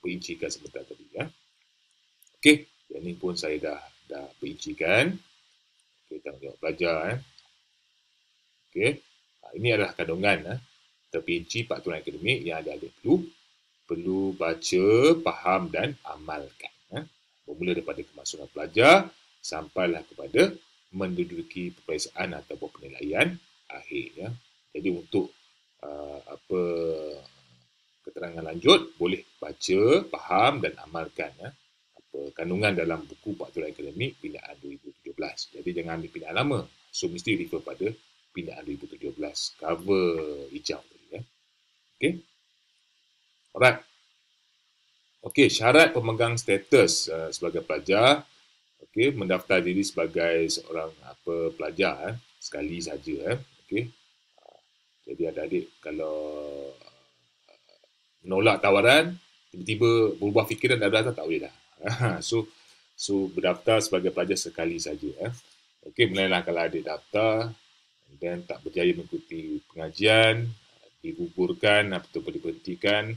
perincikan sebentar tadi. Ya. Okey, yang ini pun saya dah dah perinci kan. Okey, tanggungjawab belajar. Eh? Okey, ha, ini adalah kandungan. Eh? Terperinci patulan akademik yang ada adik perlu. Perlu baca, faham dan amalkan. Eh? Bermula daripada kemasukan pelajar, sampailah kepada menduduki peperiksaan atau penilaian akhirnya. Jadi untuk uh, apa keterangan lanjut, boleh baca, faham dan amalkan. Eh? kandungan dalam buku faktoran akademik pindaan 2017. Jadi jangan ambil pindaan lama. So mesti refer pada pindaan 2017 cover hijau tadi ya. Okay. Alright. Okey, syarat pemegang status uh, sebagai pelajar Okay. mendaftar diri sebagai seorang apa pelajar eh, sekali saja eh. Okey. Uh, jadi ada adik kalau uh, menolak tawaran tiba-tiba berubah fikiran dan berasa tak boleh dah. So, so berdaftar sebagai pelajar sekali saja. Eh. Okey, mulailah kalau ada daftar dan tak berjaya mengikuti pengajian, digugurkan atau diberhentikan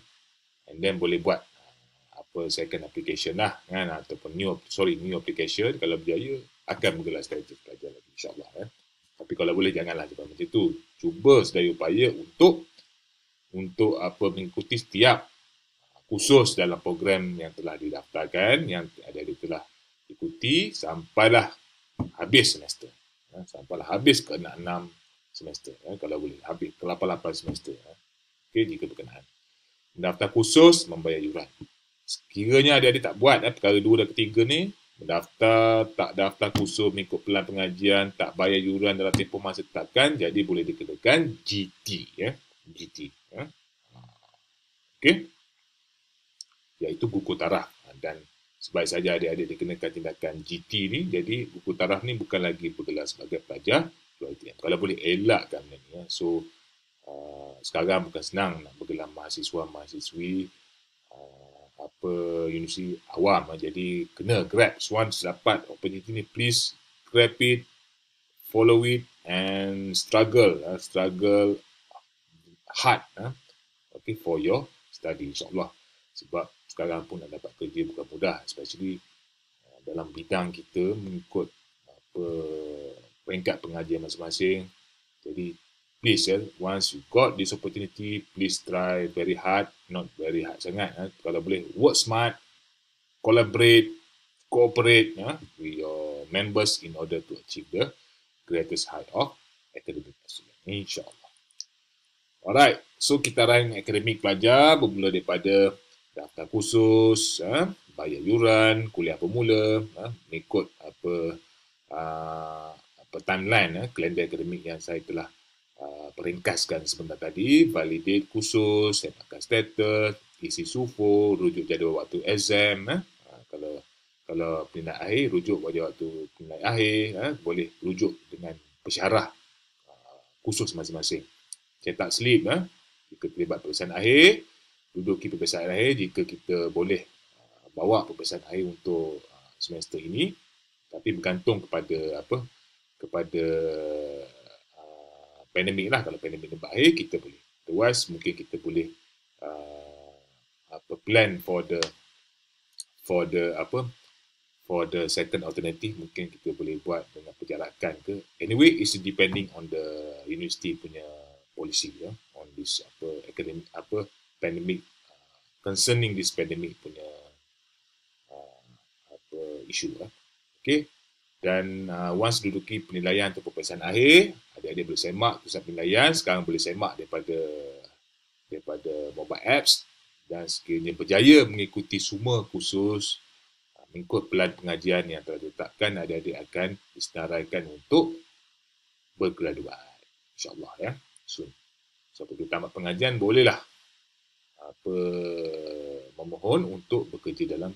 and then boleh buat uh, apa second application lah kan ataupun new sorry new application kalau berjaya akan menggelar sekali pelajar lagi insyaallah eh. tapi kalau boleh janganlah sebab macam tu cuba sedaya upaya untuk untuk apa mengikuti setiap khusus dalam program yang telah didaftarkan, yang ada di telah ikuti sampailah habis semester. Ya, sampailah habis ke enam semester. Ya, kalau boleh, habis ke lapan 8 semester. Ya. Okey, jika berkenaan. Mendaftar khusus, membayar yuran. Sekiranya ada adik tak buat, ya, perkara dua dan ketiga ni, mendaftar, tak daftar khusus mengikut pelan pengajian, tak bayar yuran dalam tempoh masa tetapkan, jadi boleh dikenakan GT. Ya. GT. Ya. Okey iaitu buku taraf ha, dan sebaik saja adik-adik dikenakan tindakan GT ni jadi buku taraf ni bukan lagi bergelar sebagai pelajar UiTM kalau boleh elakkan benda ni ya. so uh, sekarang bukan senang nak bergelar mahasiswa mahasiswi uh, apa universiti awam jadi kena grab once dapat opportunity ni please grab it follow it and struggle uh, struggle hard uh, okay for your study insyaallah sebab sekarang pun nak dapat kerja bukan mudah especially uh, dalam bidang kita mengikut apa peringkat pengajian masing-masing jadi please eh, once you got this opportunity please try very hard not very hard sangat eh. kalau boleh work smart collaborate cooperate eh, with your members in order to achieve the greatest height of academic excellence insyaallah alright so kita rang akademik pelajar bermula daripada daftar khusus, ha, bayar yuran, kuliah pemula, ha, mengikut apa ha, apa timeline ha, kalender akademik yang saya telah ha, peringkaskan sebentar tadi, validate khusus, sepakkan status, isi sufo, rujuk jadual waktu exam, ha, ha kalau kalau penilai akhir, rujuk pada waktu penilai akhir, ha, boleh rujuk dengan persyarah ha, ah, khusus masing-masing. Cetak slip, ha, jika terlibat perusahaan akhir, duduk ke perbezaan akhir jika kita boleh uh, bawa perbezaan akhir untuk uh, semester ini tapi bergantung kepada apa kepada uh, pandemik lah kalau pandemik ni berakhir kita boleh otherwise mungkin kita boleh uh, apa plan for the for the apa for the second alternative mungkin kita boleh buat dengan perjalanan ke anyway it's depending on the university punya policy ya yeah, on this apa academic apa pandemic uh, concerning this pandemic punya uh, apa isu lah. Okay. Dan uh, once duduki penilaian atau perpisahan akhir, adik-adik boleh semak pusat penilaian. Sekarang boleh semak daripada daripada mobile apps dan sekiranya berjaya mengikuti semua khusus uh, mengikut pelan pengajian yang telah ditetapkan, adik-adik akan disenaraikan untuk bergraduat. InsyaAllah ya. Soon. So, bila tamat pengajian, bolehlah apa memohon untuk bekerja dalam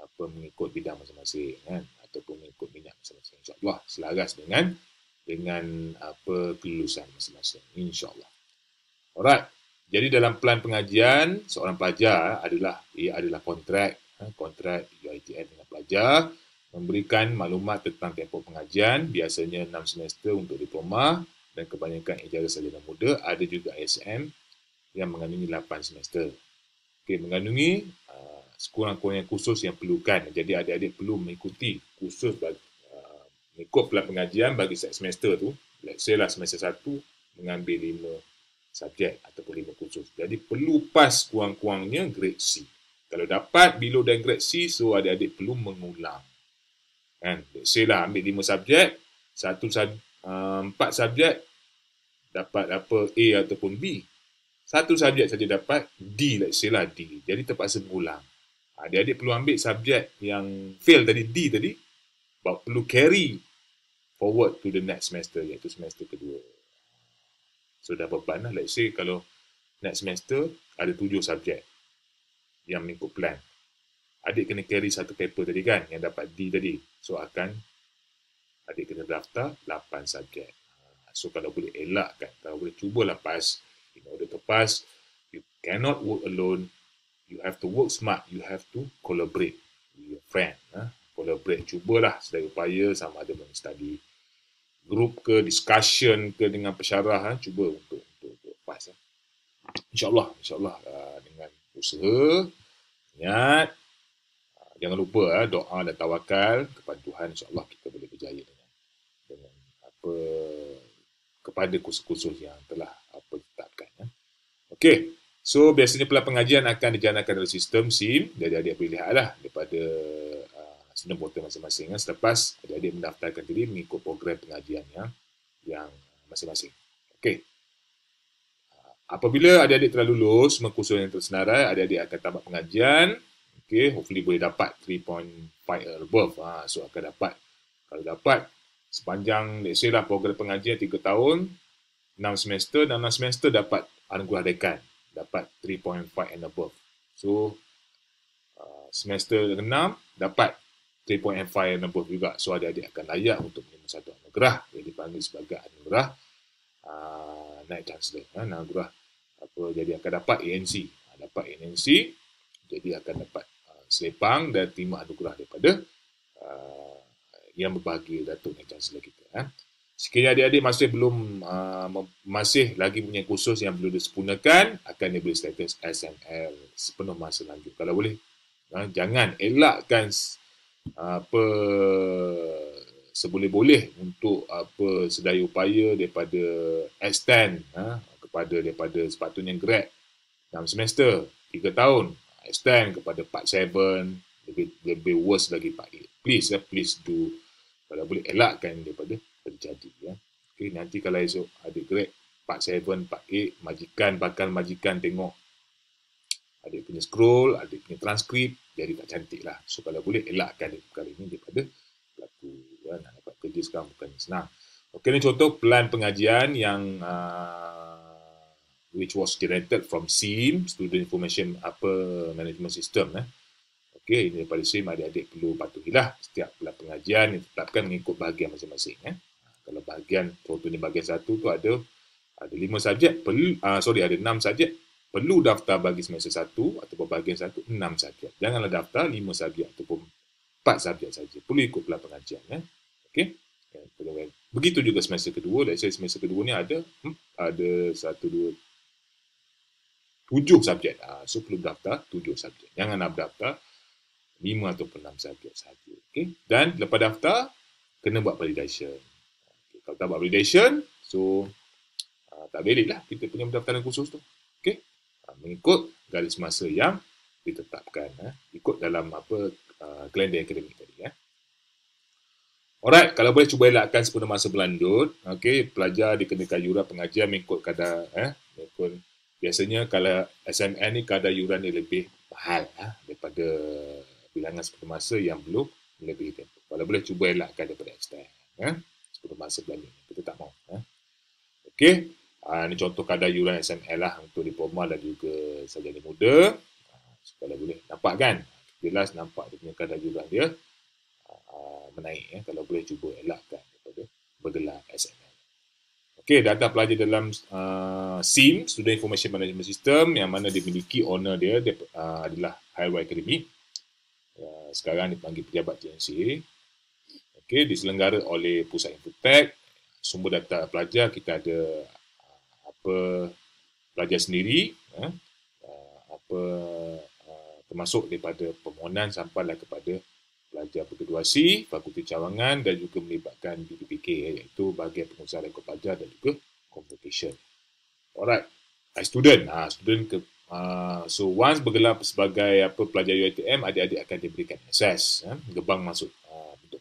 apa mengikut bidang masing-masing kan ataupun mengikut minat masing-masing Insyaallah selaras dengan dengan apa kelulusan masing-masing Insyaallah. allah Alright. Jadi dalam plan pengajian seorang pelajar adalah ia adalah kontrak ha, kontrak UiTM dengan pelajar memberikan maklumat tentang tempoh pengajian biasanya 6 semester untuk diploma dan kebanyakan ijazah sarjana muda ada juga ASM yang mengandungi 8 semester. Okay, mengandungi uh, sekurang-kurangnya kursus yang perlukan. Jadi adik-adik perlu mengikuti kursus bagi uh, mengikut pula pengajian bagi set semester tu. Let's say lah semester 1 mengambil 5 subjek ataupun 5 kursus. Jadi perlu pas kurang-kurangnya grade C. Kalau dapat below dan grade C, so adik-adik perlu mengulang. Kan? Let's say lah ambil 5 subjek, satu sub, uh, subjek dapat apa A ataupun B satu subjek saja dapat D let's say lah D jadi terpaksa mengulang ha, adik-adik perlu ambil subjek yang fail tadi D tadi but perlu carry forward to the next semester iaitu semester kedua so dah beban lah let's say kalau next semester ada tujuh subjek yang mengikut plan adik kena carry satu paper tadi kan yang dapat D tadi so akan adik kena daftar 8 subjek ha, so kalau boleh elakkan kalau boleh cubalah pas in order to pass, you cannot work alone. You have to work smart. You have to collaborate with your friend. Eh? Collaborate. Cubalah sedaya upaya sama ada dengan study group ke, discussion ke dengan pesyarah. Eh? Cuba untuk, untuk, untuk pass. Eh? InsyaAllah. InsyaAllah. Uh, dengan usaha, niat, uh, jangan lupa uh, doa dan tawakal kepada Tuhan. InsyaAllah kita boleh berjaya dengan, dengan apa kepada kursus-kursus yang telah apa Okey. So biasanya pelan pengajian akan dijalankan dalam sistem SIM dari adik pilihanlah daripada uh, ah, sistem portal masing-masing ya. selepas adik, adik mendaftarkan diri mengikut program pengajian ya, yang masing-masing. Okey. Apabila adik-adik telah lulus semua yang tersenarai, adik-adik akan tamat pengajian. Okey, hopefully boleh dapat 3.5 or above. Ha, so akan dapat. Kalau dapat sepanjang let's say lah program pengajian 3 tahun, 6 semester, dan 6 semester dapat Anugerah dekat dapat 3.5 and above. So uh, semester 6 dapat 3.5 and above juga. So ada adik akan layak untuk menerima satu anugerah yang dipanggil sebagai anugerah uh, naik chancellor. Ha, anugerah apa jadi akan dapat ANC. Ha, dapat ANC jadi akan dapat uh, selepang dan timah anugerah daripada uh, yang berbahagia Datuk Naik Chancellor kita. Eh. Sekiranya adik-adik masih belum uh, masih lagi punya kursus yang perlu disempurnakan, akan dia diberi status SML sepenuh masa lanjut. Kalau boleh, uh, jangan elakkan apa seboleh-boleh untuk apa sedaya upaya daripada extend uh, kepada daripada sepatutnya grad dalam semester 3 tahun extend kepada part 7 lebih lebih worse lagi part 8. Please, uh, please do kalau boleh elakkan daripada terjadi ya. Okay, nanti kalau esok ada grade part 7, part 8, majikan bakal majikan tengok ada punya scroll, ada punya transkrip, jadi tak cantik lah. So kalau boleh elakkan perkara ini daripada pelaku ya, nak dapat kerja sekarang bukan senang. Okay, ni contoh pelan pengajian yang uh, which was generated from SIM, Student Information apa Management System. Eh. Okey, ini daripada SIM adik-adik perlu patuhilah setiap pelan pengajian ditetapkan mengikut bahagian masing-masing. Eh kalau bahagian contohnya bahagian satu tu ada ada lima subjek perlu uh, sorry ada enam subjek perlu daftar bagi semester satu ataupun bahagian satu enam subjek janganlah daftar lima subjek ataupun empat subjek saja perlu ikut pula pengajian eh. ya okey okay. begitu juga semester kedua let's say semester kedua ni ada hmm, ada satu dua tujuh subjek uh, so perlu daftar tujuh subjek jangan nak daftar lima ataupun enam subjek saja okey dan lepas daftar kena buat validation Ah, tak, tak buat validation so uh, tak valid lah kita punya pendaftaran khusus tu okay? uh, ah, mengikut garis masa yang ditetapkan eh? ikut dalam apa kalender uh, akademik tadi ya. Eh? Alright, kalau boleh cuba elakkan sepenuh masa berlanjut. okay? pelajar dikenakan Yura pengajian mengikut kadar eh, mengikut. biasanya kalau SMN ni kadar yuran ni lebih mahal eh, daripada bilangan sepenuh masa yang belum lebih tempoh. Kalau boleh cuba elakkan daripada extend. Eh? bermasa belanja. Kita tak mau. Eh? Ha? Okey. Ha, ini contoh kadar yuran SML lah untuk diploma dan juga sarjana muda. Ha, kalau boleh nampak kan? Jelas nampak dia punya kadar yuran dia ha, menaik. Eh? Kalau boleh cuba elakkan daripada bergelar SML. Okey, data pelajar dalam uh, ha, SIM, Student Information Management System yang mana dimiliki owner dia, dia uh, adalah Highway Academy. Uh, sekarang dipanggil pejabat TNC okay, diselenggara oleh Pusat Infotech, sumber data pelajar kita ada uh, apa pelajar sendiri, eh, apa uh, termasuk daripada permohonan sampailah kepada pelajar pergeduasi, fakulti cawangan dan juga melibatkan BPPK iaitu bahagian pengusaha dan pelajar dan juga competition. Alright, I student. Ah, student ke, uh, so once bergelar sebagai apa pelajar UITM, adik-adik akan diberikan access, eh, ya. gebang masuk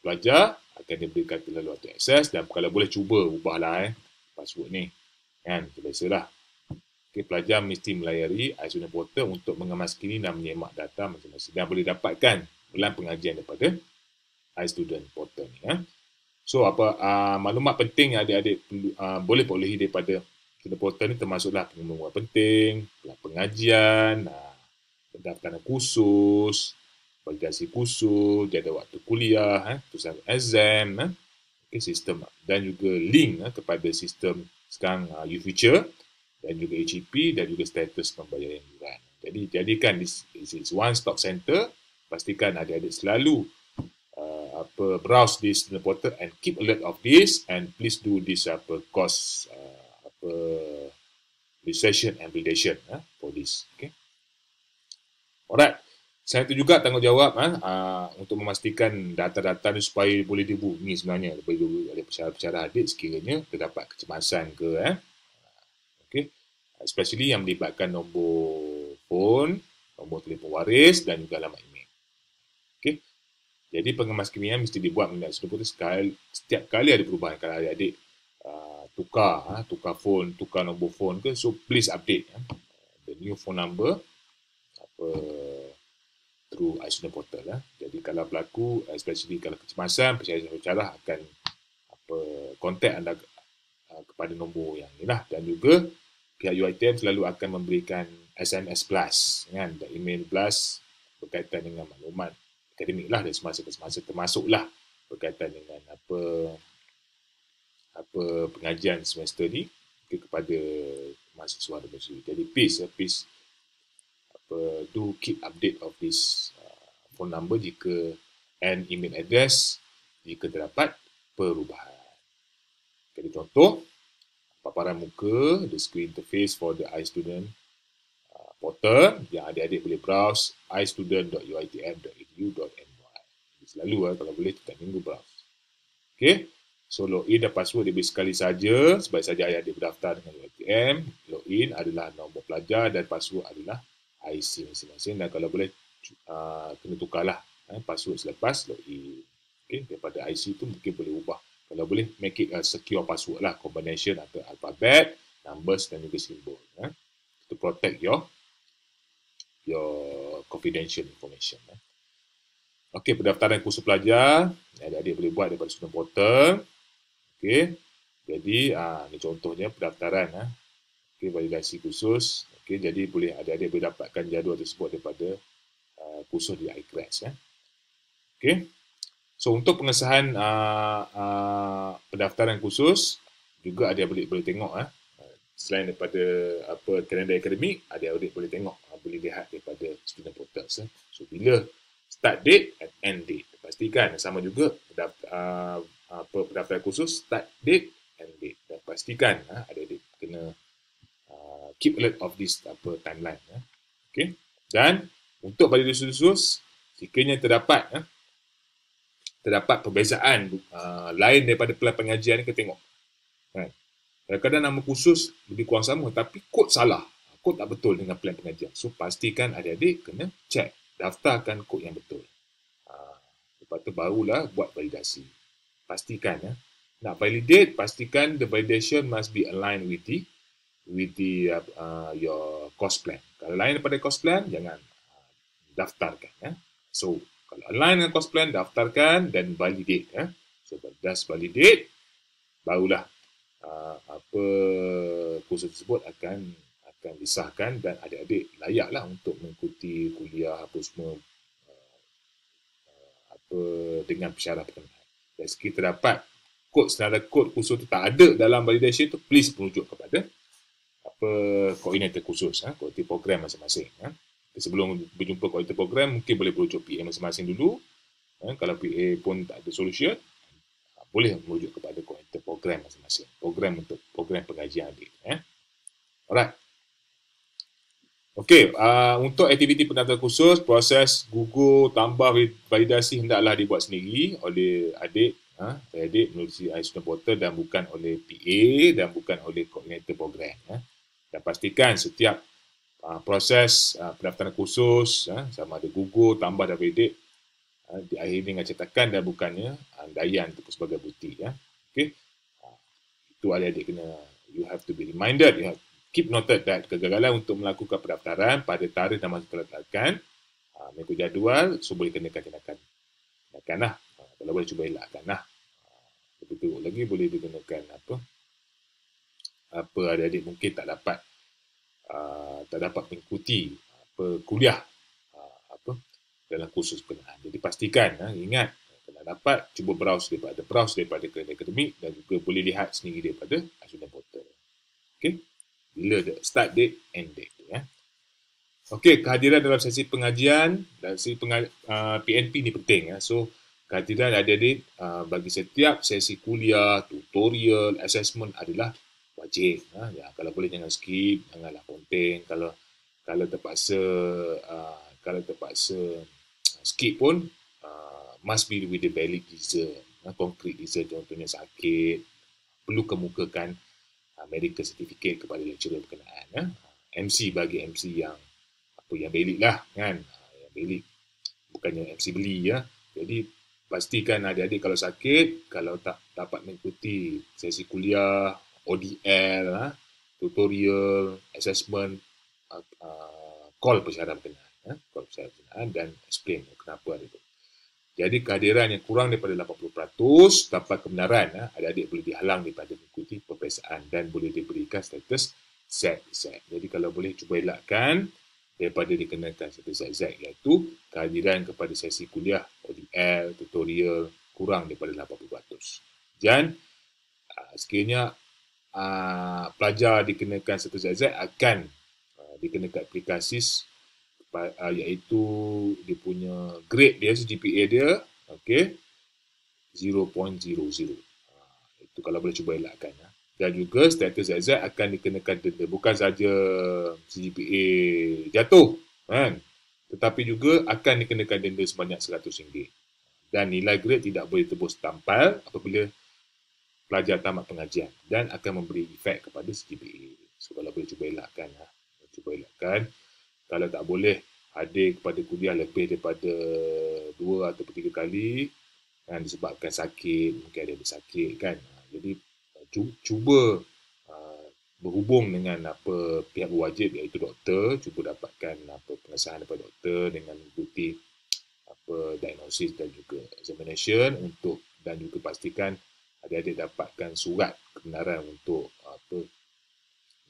pelajar akan diberikan terlalu waktu akses dan kalau boleh cuba ubahlah eh password ni kan biasalah okay, pelajar mesti melayari iSunet Portal untuk mengemaskini dan menyemak data macam-macam dan boleh dapatkan ulang pengajian daripada iStudent Portal ni eh. so apa uh, maklumat penting yang adik-adik uh, boleh boleh daripada iSunet Portal ni termasuklah pengumuman penting pengajian uh, pendaftaran khusus Bagasi kursus, dia ada waktu kuliah, eh, tulisan exam, eh, okay, sistem ah. dan juga link eh, kepada sistem sekarang uh, ah, U-Future dan juga HEP dan juga status pembayaran yuran. Jadi jadikan this, this is one stop center, pastikan ada-ada selalu uh, apa browse this portal and keep alert of this and please do this apa course uh, apa recession and validation eh, for this. Okay. Alright saya itu juga tanggungjawab ah ha, untuk memastikan data-data ni supaya boleh dibuka ni sebenarnya boleh ada persyarah-persyarah adik sekiranya terdapat kecemasan ke eh okey especially yang melibatkan nombor pun nombor telefon waris dan juga alamat email. okay, Jadi pengemas kimia mesti dibuat mengenai sudut sekali setiap kali ada perubahan kalau ada -adik uh, tukar uh, tukar phone, tukar nombor phone ke so please update uh, the new phone number apa uh, through Aisuna portal lah. Jadi kalau pelaku, especially kalau kecemasan, percaya saya akan apa kontak anda ah, kepada nombor yang lah. dan juga pihak UITM selalu akan memberikan SMS plus kan dan email plus berkaitan dengan maklumat akademik lah dari semasa ke semasa termasuklah berkaitan dengan apa apa pengajian semester ni kepada mahasiswa dan mahasiswa. Jadi peace, eh, peace apa do keep update of this uh, phone number jika and email address jika terdapat perubahan. Jadi contoh paparan muka the screen interface for the iStudent uh, portal yang adik-adik boleh browse iStudent.uitm.edu.my. Selalu lah kalau boleh tiap minggu browse. Okay. So login dan password lebih sekali saja sebaik saja ayah dia berdaftar dengan UITM. Login adalah nombor pelajar dan password adalah IC masing-masing dan kalau boleh uh, kena tukarlah eh, password selepas login okay, daripada IC tu mungkin boleh ubah kalau boleh make it a secure password lah combination atau alphabet numbers dan juga simbol eh, to protect your your confidential information eh. Okey, pendaftaran kursus pelajar adik-adik boleh buat daripada student portal okay. jadi ah, ni contohnya pendaftaran eh. Okay, validasi khusus Okay, jadi boleh adik-adik boleh dapatkan jadual tersebut daripada uh, kursus di iCrash. E eh. Okay. So, untuk pengesahan uh, uh, pendaftaran khusus juga adik-adik boleh, boleh tengok. Eh. Selain daripada apa kalender akademik, adik-adik boleh tengok, uh, boleh lihat daripada student portal. Eh. So, bila start date and end date. Pastikan sama juga uh, pendaftaran khusus start date and end date. Dan pastikan uh, adik-adik kena keep alert of this apa timeline ya. Okey. Dan untuk pada resolusus sekiranya terdapat ya, terdapat perbezaan uh, lain daripada pelan pengajian ni kita tengok. Right. Kadang-kadang nama khusus lebih kuasa sama tapi kod salah. Kod tak betul dengan pelan pengajian. So pastikan adik-adik kena check. Daftarkan kod yang betul. Uh, lepas tu barulah buat validasi. Pastikan ya. Nak validate, pastikan the validation must be aligned with the with the uh, uh, your course plan. Kalau lain daripada course plan, jangan uh, daftarkan. Eh? So, kalau lain dengan course plan, daftarkan dan validate. Eh? So, just validate, barulah uh, apa kursus tersebut akan akan disahkan dan adik-adik layaklah untuk mengikuti kuliah apa semua uh, apa dengan persyarah perkenaan. Dan sekiranya terdapat kod, senada kod kursus itu tak ada dalam validation itu, please merujuk kepada apa koordinator khusus, ha, koordinator program masing-masing. Ha. Sebelum berjumpa koordinator program, mungkin boleh berujuk PA masing-masing dulu. Ha. Kalau PA pun tak ada solution, ha, boleh merujuk kepada koordinator program masing-masing. Program untuk program pengajian adik. Ha. Alright. Okey, uh, untuk aktiviti penerbangan khusus, proses gugur, tambah, validasi hendaklah dibuat sendiri oleh adik Ha, adik menerusi ISO portal dan bukan oleh PA dan bukan oleh koordinator program. Ha dan pastikan setiap uh, proses uh, pendaftaran khusus uh, sama ada gugur, tambah dan redik uh, di akhir ini dengan cetakan dan bukannya andaian uh, ya. uh, itu sebagai bukti ya. Uh. Uh, itu adik-adik kena you have to be reminded you have keep noted that kegagalan untuk melakukan pendaftaran pada tarikh dan masa pendaftaran uh, mengikut jadual so boleh kenakan tindakan. Kenakanlah. Uh, kalau boleh cuba elakkanlah. Uh, lebih teruk lagi boleh digunakan apa? apa adik-adik mungkin tak dapat ah, tak dapat mengikuti apa kuliah ah, apa dalam kursus penahan. Jadi pastikan ah, ingat kena dapat cuba browse daripada browse daripada kredit akademik dan juga boleh lihat sendiri daripada asuhan portal. Okey. Bila the start date end date ya. Okey, kehadiran dalam sesi pengajian dan sesi pengajian, uh, PNP ni penting ya. So kehadiran ada di uh, bagi setiap sesi kuliah, tutorial, assessment adalah wajib lah. ya kalau boleh jangan skip janganlah ponteng kalau kalau terpaksa uh, kalau terpaksa ah, skip pun uh, must be with the valid reason uh, concrete reason contohnya sakit perlu kemukakan uh, medical certificate kepada lecturer berkenaan ya. Ha. MC bagi MC yang apa yang belik lah kan uh, yang valid bukannya MC beli ya jadi pastikan adik-adik kalau sakit kalau tak dapat mengikuti sesi kuliah ODL, ha? tutorial, assessment, uh, uh, call persyaratan berkenaan. Ha? Call persyaratan berkenaan dan explain kenapa ada itu. Jadi kehadiran yang kurang daripada 80% dapat kebenaran ha? adik-adik boleh dihalang daripada mengikuti perpesaan dan boleh diberikan status ZZ. Jadi kalau boleh cuba elakkan daripada dikenakan status ZZ iaitu kehadiran kepada sesi kuliah ODL, tutorial kurang daripada 80%. Dan uh, sekiranya Ah, pelajar dikenakan satu ZZ akan uh, dikenakan aplikasi uh, iaitu dia punya grade dia, GPA dia, okay, 0.00. itu kalau boleh cuba elakkan. Ya. Dan juga status ZZ akan dikenakan denda. Bukan saja CGPA jatuh. Kan? Tetapi juga akan dikenakan denda sebanyak RM100. Dan nilai grade tidak boleh tebus tampal apabila pelajar tamat pengajian dan akan memberi efek kepada CGPA. So kalau boleh cuba elakkan. Ha. Cuba elakkan. Kalau tak boleh hadir kepada kuliah lebih daripada dua atau tiga kali Dan disebabkan sakit, mungkin ada bersakit kan. Ha. Jadi uh, cuba ha, berhubung dengan apa pihak wajib iaitu doktor, cuba dapatkan apa pengesahan daripada doktor dengan mengikuti apa diagnosis dan juga examination untuk dan juga pastikan adik-adik dapatkan surat kebenaran untuk apa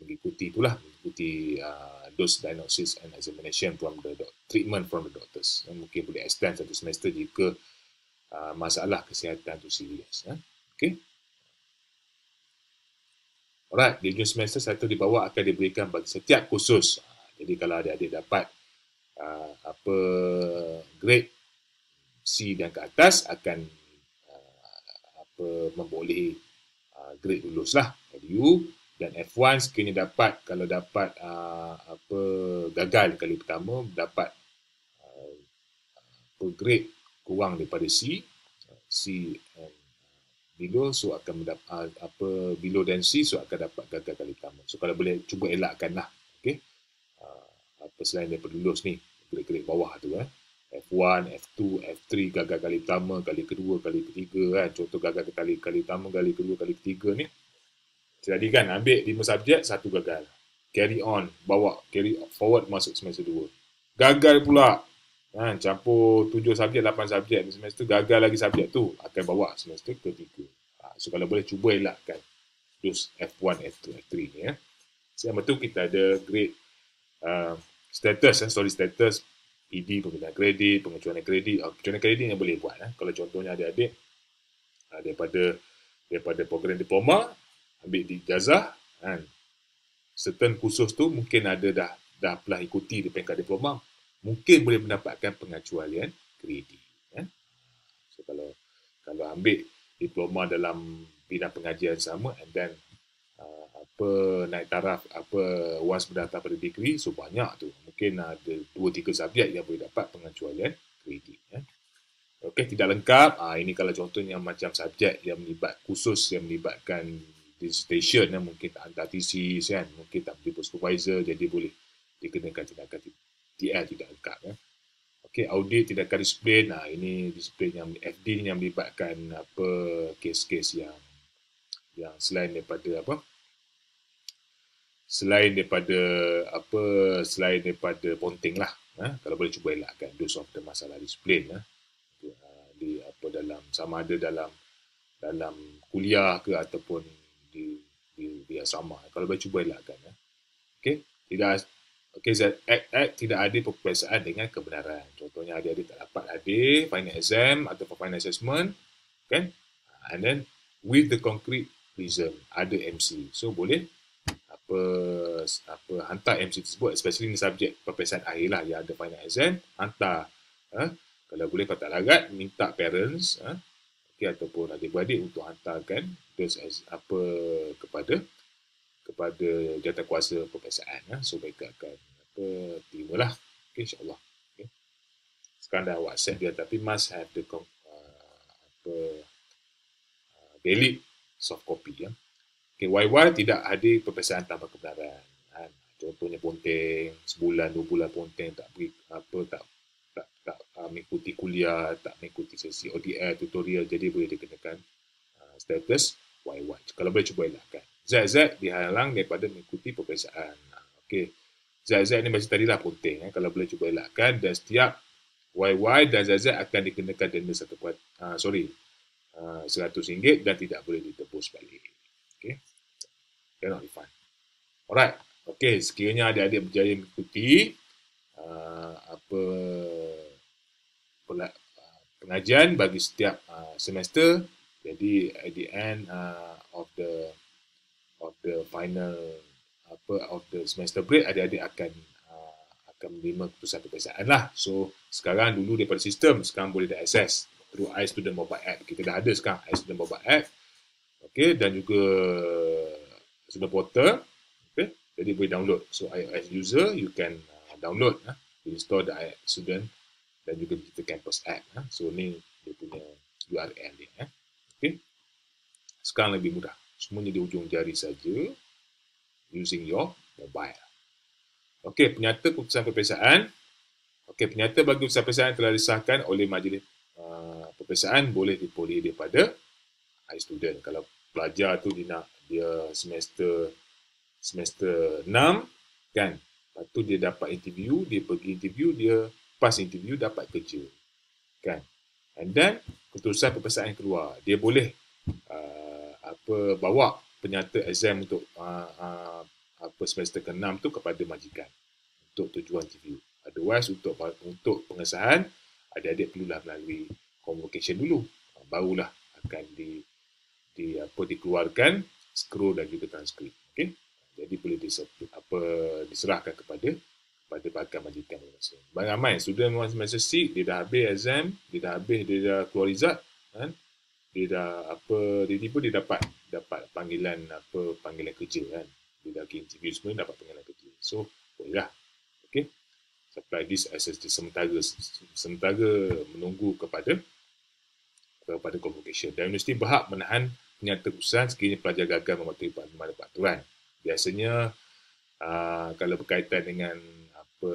mengikuti itulah mengikuti uh, dose diagnosis and examination from the treatment from the doctors dan mungkin boleh extend satu semester jika uh, masalah kesihatan tu serius ya okey Alright, di ujung semester satu di bawah akan diberikan bagi setiap kursus. Jadi kalau adik-adik dapat uh, apa grade C dan ke atas akan memboleh uh, grade lulus lah LU dan F1 sekiranya dapat kalau dapat uh, apa gagal kali pertama dapat uh, grade kurang daripada C uh, C and uh, below so akan mendapat uh, apa below dan C so akan dapat gagal kali pertama so kalau boleh cuba elakkan lah okay? uh, apa selain daripada lulus ni grade-grade bawah tu eh. F1, F2, F3, gagal kali pertama, kali kedua, kali ketiga kan. Contoh gagal kali kali pertama, kali kedua, kali ketiga ni. Jadi kan ambil lima subjek, satu gagal. Carry on, bawa, carry forward masuk semester dua. Gagal pula. Kan, campur tujuh subjek, lapan subjek di semester, gagal lagi subjek tu. Akan bawa semester ketiga. Ha, so kalau boleh cuba elakkan. Terus F1, F2, F3 ni ya. Selama tu kita ada grade uh, status, eh, sorry status, PD pembinaan kredit, pengecualian kredit, uh, pengecualian kredit yang boleh buat. Eh. Kalau contohnya adik-adik uh, daripada daripada program diploma, ambil di jazah, kan. certain kursus tu mungkin ada dah dah pernah ikuti di peringkat diploma, mungkin boleh mendapatkan pengecualian kredit. Eh. So, kalau kalau ambil diploma dalam bidang pengajian sama and then penaik taraf apa was berdata pada degree so banyak tu mungkin ada dua tiga subjek yang boleh dapat pengecualian kredit ya okey tidak lengkap ha, ini kalau contohnya macam subjek yang melibat khusus yang melibatkan dissertation ya mungkin tak hantar thesis kan mungkin tak boleh supervisor jadi boleh dikenakan tindakan TL tidak lengkap ya eh. Okey, audit tindakan disiplin. Nah, ini disiplin yang FD yang melibatkan apa kes-kes yang yang selain daripada apa selain daripada apa selain daripada ponting lah eh, kalau boleh cuba elakkan dose of the masalah disiplin eh, ha? di, ha, di apa dalam sama ada dalam dalam kuliah ke ataupun di di, di asrama kalau boleh cuba elakkan eh. okey tidak okey Z act, act tidak ada perpisahan dengan kebenaran contohnya ada adik tak dapat hadir final exam atau final assessment kan okay? and then with the concrete reason ada MC so boleh apa apa hantar MC tersebut especially ni subjek perpesan akhir lah yang ada final exam hantar eh? kalau boleh kau tak larat minta parents eh? okay, ataupun adik-beradik untuk hantarkan this as apa kepada kepada jawatankuasa perpesaan eh? Ha? so mereka akan apa terima lah okay, insyaAllah okay. sekarang dah whatsapp dia tapi must have the uh, apa uh, valid soft copy ya. Eh? Okay, YY tidak ada peperiksaan tanpa kebenaran. Ha, contohnya ponteng, sebulan, dua bulan ponteng tak pergi apa tak tak, tak uh, mengikuti kuliah, tak mengikuti sesi ODL tutorial jadi boleh dikenakan uh, status YY. Kalau boleh cuba elakkan. ZZ dihalang daripada mengikuti peperiksaan. Ha, Okey. ZZ ni macam tadi lah ponteng eh. kalau boleh cuba elakkan dan setiap YY dan ZZ akan dikenakan denda satu kuat, ha, uh, sorry, RM100 uh, dan tidak boleh ditebus balik okay, then not refund. Alright, okay, sekiranya adik-adik berjaya mengikuti uh, apa pula, uh, pengajian bagi setiap uh, semester, jadi at the end uh, of the of the final apa of the semester break, adik-adik akan uh, akan menerima keputusan perpisahan lah. So, sekarang dulu daripada sistem, sekarang boleh dah access through iStudent Mobile App. Kita dah ada sekarang iStudent Mobile App okay, dan juga Sudah Porter okay. Jadi boleh download So iOS user, you can uh, download uh, Install the iOS student Dan juga Digital Campus app uh. So ni dia punya URL dia eh. okay. Sekarang lebih mudah Semuanya di ujung jari saja Using your mobile Okey, penyata keputusan perpisahan Okey, penyata bagi keputusan perpisahan telah disahkan oleh majlis uh, perpisahan boleh dipulih daripada iStudent kalau Pelajar tu dia dia semester semester 6 kan lepas tu dia dapat interview dia pergi interview dia pas interview dapat kerja kan and then keputusan peperiksaan keluar dia boleh uh, apa bawa penyata exam untuk uh, uh, apa semester ke-6 tu kepada majikan untuk tujuan interview otherwise untuk untuk pengesahan adik-adik perlulah melalui convocation dulu barulah akan di di apa dikeluarkan skru dan juga transkrip okey jadi boleh disebut apa diserahkan kepada kepada pakar majikan masing-masing. Bang Amai, student wants semester C, dia dah habis exam, dia dah habis, dia dah keluar result, kan? dia dah apa, dia tiba dia dapat dapat panggilan apa panggilan kerja kan. Dia dah interview semua, dapat panggilan kerja. So, bolehlah. Okay. Supply this di sementara, sementara menunggu kepada kepada convocation. Dan universiti berhak menahan punya terusan sekiranya pelajar gagal mematuhi mana peraturan. Biasanya aa, ah, kalau berkaitan dengan apa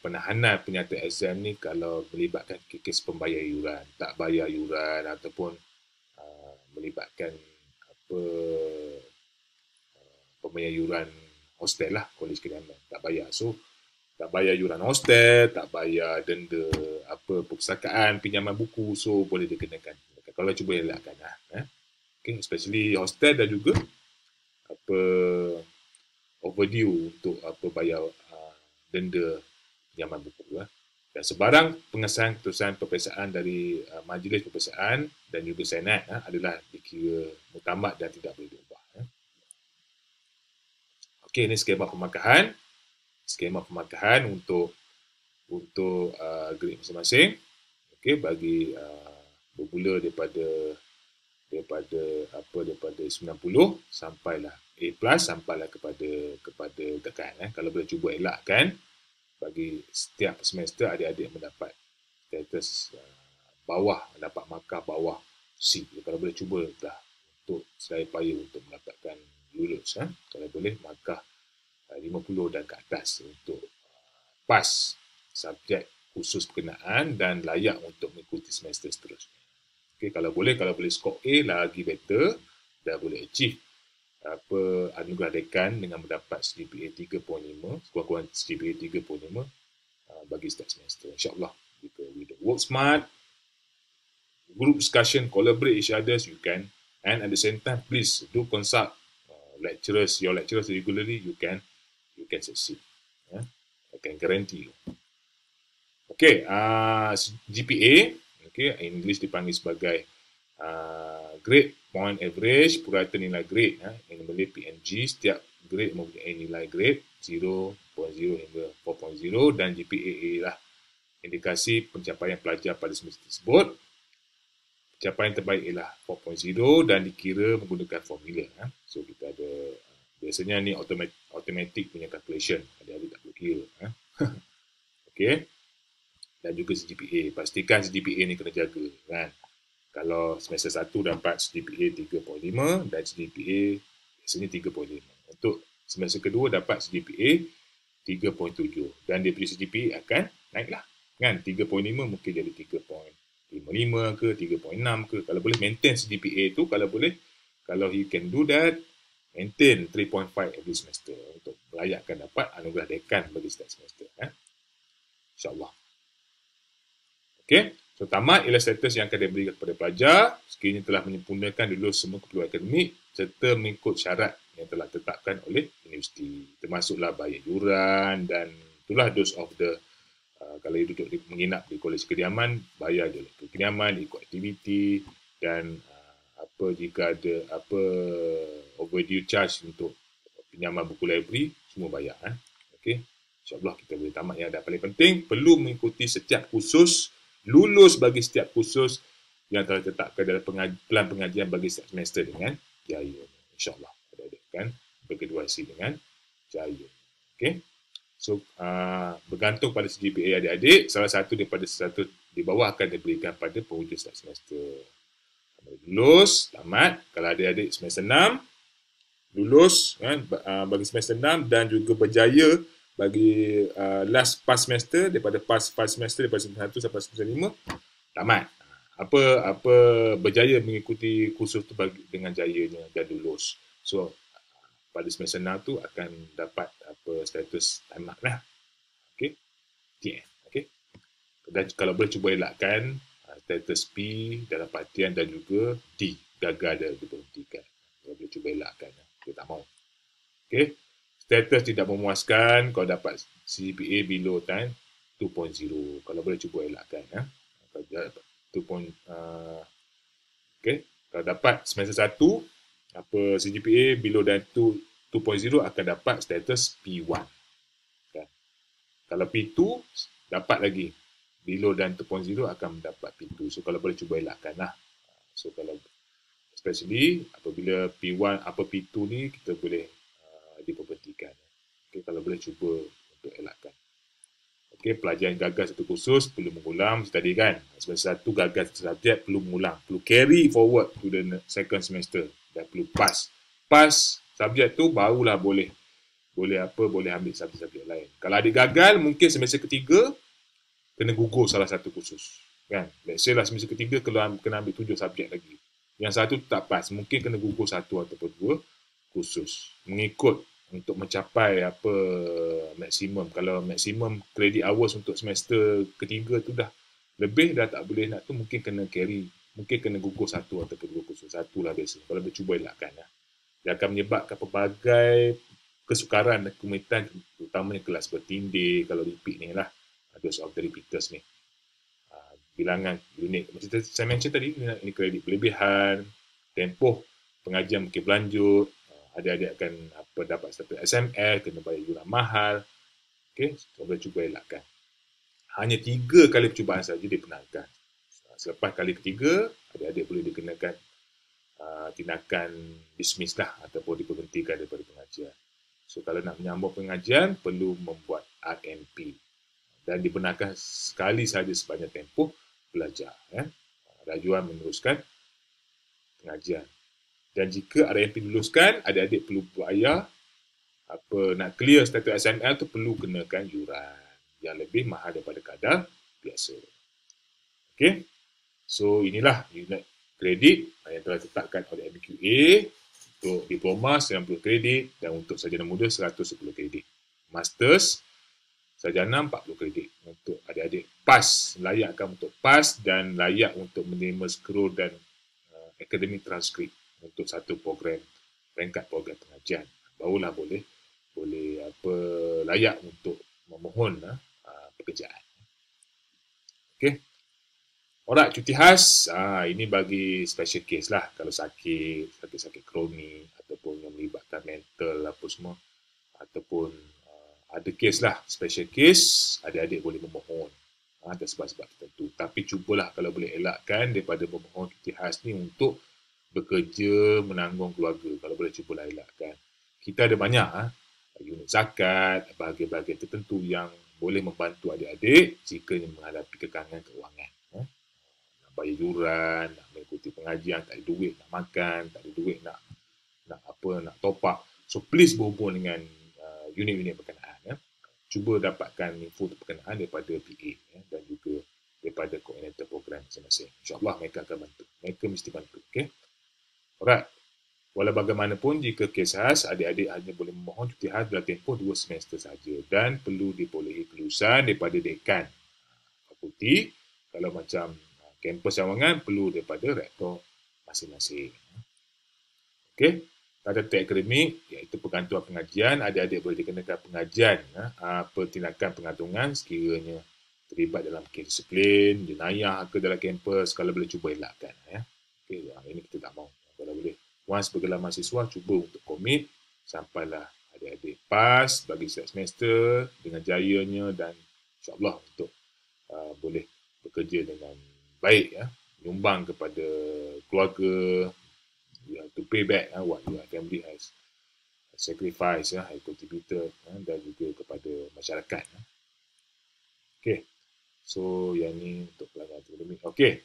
penahanan penyata exam ni kalau melibatkan kes pembayar yuran, tak bayar yuran ataupun aa, ah, melibatkan apa ah, pembayar yuran hostel lah, kolej kediaman, tak bayar. So, tak bayar yuran hostel, tak bayar denda apa perpustakaan, pinjaman buku. So, boleh dikenakan. Kalau cuba elakkan lah. Eh? okay, especially hostel dan juga apa overdue untuk apa bayar uh, denda pinjaman buku lah. Dan sebarang pengesahan keputusan perpisahan dari uh, majlis perpisahan dan juga senat uh, adalah dikira mutamat dan tidak boleh diubah. Uh. Okey, ini skema pemakaian, Skema pemakaian untuk untuk uh, grade masing-masing. Okey, bagi uh, bermula daripada daripada apa daripada 90 sampailah A plus sampailah kepada kepada tekan eh. kalau boleh cuba elakkan bagi setiap semester adik-adik mendapat status uh, bawah mendapat markah bawah C Jadi, kalau boleh cuba dah untuk saya payu untuk mendapatkan lulus eh. kalau boleh markah uh, 50 dan ke atas untuk uh, pas subjek khusus perkenaan dan layak untuk mengikuti semester seterusnya Okay, kalau boleh, kalau boleh skop A lagi better, dah boleh achieve apa anugerah dekan dengan mendapat CGPA 3.5, sekurang-kurang GPA 3.5 uh, bagi setiap semester. InsyaAllah, jika we don't work smart, group discussion, collaborate each other you can and at the same time, please do consult uh, lecturers, your lecturers regularly, you can you can succeed. Yeah? I can guarantee you. Okay, uh, GPA, okay, in English dipanggil sebagai uh, grade point average, purata nilai grade, ya, yang boleh PNG setiap grade mempunyai nilai grade 0.0 hingga 4.0 dan GPAA lah indikasi pencapaian pelajar pada semester tersebut. Pencapaian terbaik ialah 4.0 dan dikira menggunakan formula. Ya. So kita ada uh, biasanya ni automatic, automatic punya calculation. Ada-ada tak perlu kira. Ya. okay dan juga CGPA. Pastikan CGPA ni kena jaga kan. Kalau semester 1 dapat CGPA 3.5 dan CGPA biasanya 3.5. Untuk semester kedua dapat CGPA 3.7 dan dia punya CGPA akan naiklah kan 3.5 mungkin jadi 3.55 ke 3.6 ke kalau boleh maintain CGPA tu kalau boleh kalau you can do that maintain 3.5 every semester untuk melayakkan dapat anugerah dekan bagi setiap semester eh? insyaAllah Okey, so tamat ialah status yang akan diberikan kepada pelajar sekiranya telah menyempurnakan dulu semua keperluan akademik serta mengikut syarat yang telah tetapkan oleh universiti termasuklah bayar yuran dan itulah dose of the uh, kalau dia duduk di, menginap di kolej kediaman bayar je lah ke kediaman ikut aktiviti dan uh, apa jika ada apa overdue charge untuk pinjaman buku library semua bayar eh. Okey. InsyaAllah kita boleh tamat yang ada paling penting perlu mengikuti setiap khusus lulus bagi setiap kursus yang telah ditetapkan dalam pengaj- pelan pengajian bagi setiap semester dengan jaya. InsyaAllah. Kan? Berkeduasi dengan jaya. Okay? So, uh, bergantung pada GPA adik-adik, salah satu daripada satu di bawah akan diberikan pada penghujung setiap semester. Lulus, tamat. Kalau adik-adik semester 6, lulus kan, ah, bagi semester 6 dan juga berjaya bagi uh, last past semester daripada past past semester daripada semester 1 sampai semester 5 tamat apa apa berjaya mengikuti kursus tu bagi, dengan jayanya dan lulus so pada semester 6 tu akan dapat apa status tamat lah okey TN okey dan kalau boleh cuba elakkan uh, status B dalam partian dan juga D gagal dia diberhentikan kalau boleh cuba elakkan dia tak mau okey status tidak memuaskan, kau dapat CPA below kan 2.0. Kalau boleh cuba elakkan ya. Kau dapat 2. Uh, okay. Kalau dapat semester 1, apa CGPA below dan 2 2.0 akan dapat status P1. Kan? Kalau P2 dapat lagi below dan 2.0 akan mendapat P2. So kalau boleh cuba elakkanlah. So kalau especially apabila P1 apa P2 ni kita boleh di ah, diperhentikan. Okay, kalau boleh cuba untuk elakkan. Okay, pelajaran gagal satu khusus perlu mengulang tadi kan. Sebab satu gagas subjek perlu mengulang. Perlu carry forward to the second semester. Dan perlu pass. Pass subjek tu barulah boleh boleh apa boleh ambil subjek-subjek lain. Kalau adik gagal mungkin semester ketiga kena gugur salah satu khusus. Kan? Let's say lah semester ketiga kena, kena ambil tujuh subjek lagi. Yang satu tak pas. Mungkin kena gugur satu ataupun dua khusus mengikut untuk mencapai apa maksimum kalau maksimum credit hours untuk semester ketiga tu dah lebih dah tak boleh nak tu mungkin kena carry mungkin kena gugur satu ataupun dua kursus satu lah biasa kalau dia cuba elakkan ya. dia akan menyebabkan pelbagai kesukaran dan kemudian terutamanya kelas bertindih kalau repeat ni lah dose of the repeaters ni ah, bilangan unit macam saya mention tadi ini kredit berlebihan tempoh pengajian mungkin berlanjut adik-adik akan apa dapat sampai SML, kena bayar yuran mahal. Okey, so, cuba elakkan. Hanya tiga kali percubaan saja dia kenalkan. Selepas kali ketiga, adik-adik boleh dikenakan uh, tindakan dismiss lah ataupun diperhentikan daripada pengajian. So kalau nak menyambung pengajian, perlu membuat RMP dan dibenarkan sekali saja sebanyak tempoh belajar. Ya. Rajuan meneruskan pengajian. Dan jika ada yang diluluskan, adik-adik perlu bayar apa nak clear status SNL tu perlu kenakan yuran yang lebih mahal daripada kadar biasa. Okey. So inilah unit kredit yang telah ditetapkan oleh MQA untuk diploma 90 kredit dan untuk sarjana muda 110 kredit. Masters sarjana 40 kredit untuk adik-adik PAS layakkan untuk PAS dan layak untuk menerima scroll dan uh, academic transcript untuk satu program peringkat program pengajian barulah boleh boleh apa layak untuk memohon uh, pekerjaan okey Orang cuti khas, ah ini bagi special case lah. Kalau sakit, sakit-sakit kroni ataupun yang melibatkan mental apa semua. Ataupun uh, ada case lah, special case, adik-adik boleh memohon. Ada sebab-sebab tertentu. Tapi cubalah kalau boleh elakkan daripada memohon cuti khas ni untuk bekerja menanggung keluarga kalau boleh cuba lah elakkan kita ada banyak ha? unit zakat bahagian-bahagian tertentu yang boleh membantu adik-adik jika menghadapi kekangan keuangan ha? Ah. nak bayar yuran nak mengikuti pengajian tak ada duit nak makan tak ada duit nak nak apa nak top up so please berhubung dengan uh, unit-unit berkenaan ya? cuba dapatkan info berkenaan daripada PA ya? dan juga daripada koordinator program masing-masing. InsyaAllah mereka akan bantu. Mereka mesti bantu. Okay? erat. bagaimanapun jika kes khas, adik-adik hanya boleh memohon cuti khas dalam tempoh 2 semester saja dan perlu dibolehi kelulusan daripada dekan fakulti. Kalau macam uh, kampus awangan, perlu daripada rektor masing-masing. Okey, kata-kata akademik iaitu pengantuan pengajian, adik-adik boleh dikenakan pengajian, uh, pertindakan pengantungan sekiranya terlibat dalam kes disiplin, jenayah ke dalam kampus, kalau boleh cuba elakkan. Ya sebagai bergelar mahasiswa, cuba untuk komit. Sampailah adik-adik pas bagi setiap semester dengan jayanya dan insyaAllah untuk uh, boleh bekerja dengan baik. Ya. Nyumbang kepada keluarga. You have to pay back uh, what your family has sacrifice, ya, high contributor ya, dan juga kepada masyarakat. Ya. Okay. So, yang ni untuk pelanggan terlebih Okay.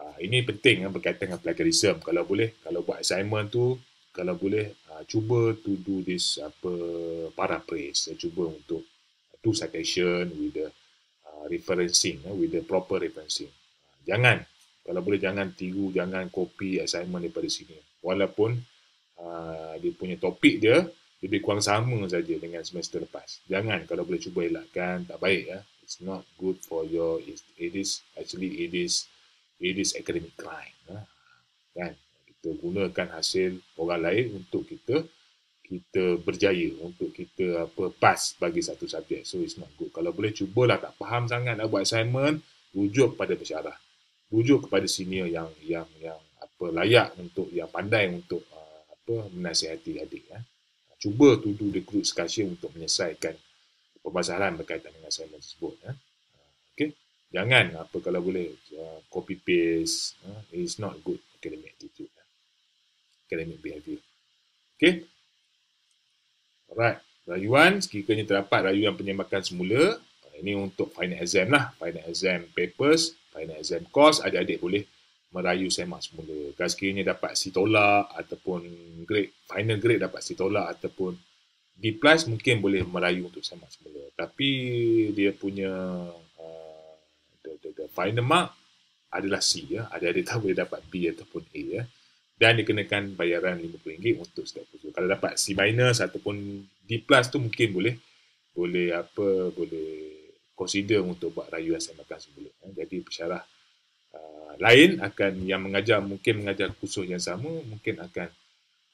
Ah, ini penting eh, berkaitan dengan plagiarism. Kalau boleh, kalau buat assignment tu, kalau boleh, ah, cuba to do this apa paraphrase. Cuba untuk two citation with the ah, referencing, eh, with the proper referencing. Jangan, kalau boleh jangan tiru, jangan copy assignment daripada sini. Walaupun dia punya topik dia lebih kurang sama saja dengan semester lepas. Jangan, kalau boleh cuba elakkan, tak baik. Ya. It's not good for your, it is, actually it is, it is academic crime ah, kan kita gunakan hasil orang lain untuk kita kita berjaya untuk kita apa pass bagi satu subjek so it's not good kalau boleh cubalah tak faham sangat nak buat assignment rujuk kepada pesyarah rujuk kepada senior yang yang yang apa layak untuk yang pandai untuk ah, apa menasihati adik ya cuba tuduh the group untuk menyelesaikan permasalahan berkaitan dengan assignment tersebut ya Jangan apa kalau boleh uh, copy paste. Uh, it's not good academic attitude. Uh, academic behavior. Okay. Alright. Rayuan sekiranya terdapat rayuan penyembakan semula. Ini untuk final exam lah. Final exam papers, final exam course. Adik-adik boleh merayu semak semula. Dan sekiranya dapat C tolak ataupun grade, final grade dapat C tolak ataupun B plus mungkin boleh merayu untuk semak semula. Tapi dia punya the, the, the final mark adalah C ya. Adik-adik tahu boleh dapat B ataupun A ya. Dan dikenakan bayaran RM50 untuk setiap kursus. Kalau dapat C minus ataupun D plus tu mungkin boleh boleh apa boleh consider untuk buat rayuan semakan sebelum. Ya. Jadi pesarah uh, lain akan yang mengajar mungkin mengajar kursus yang sama mungkin akan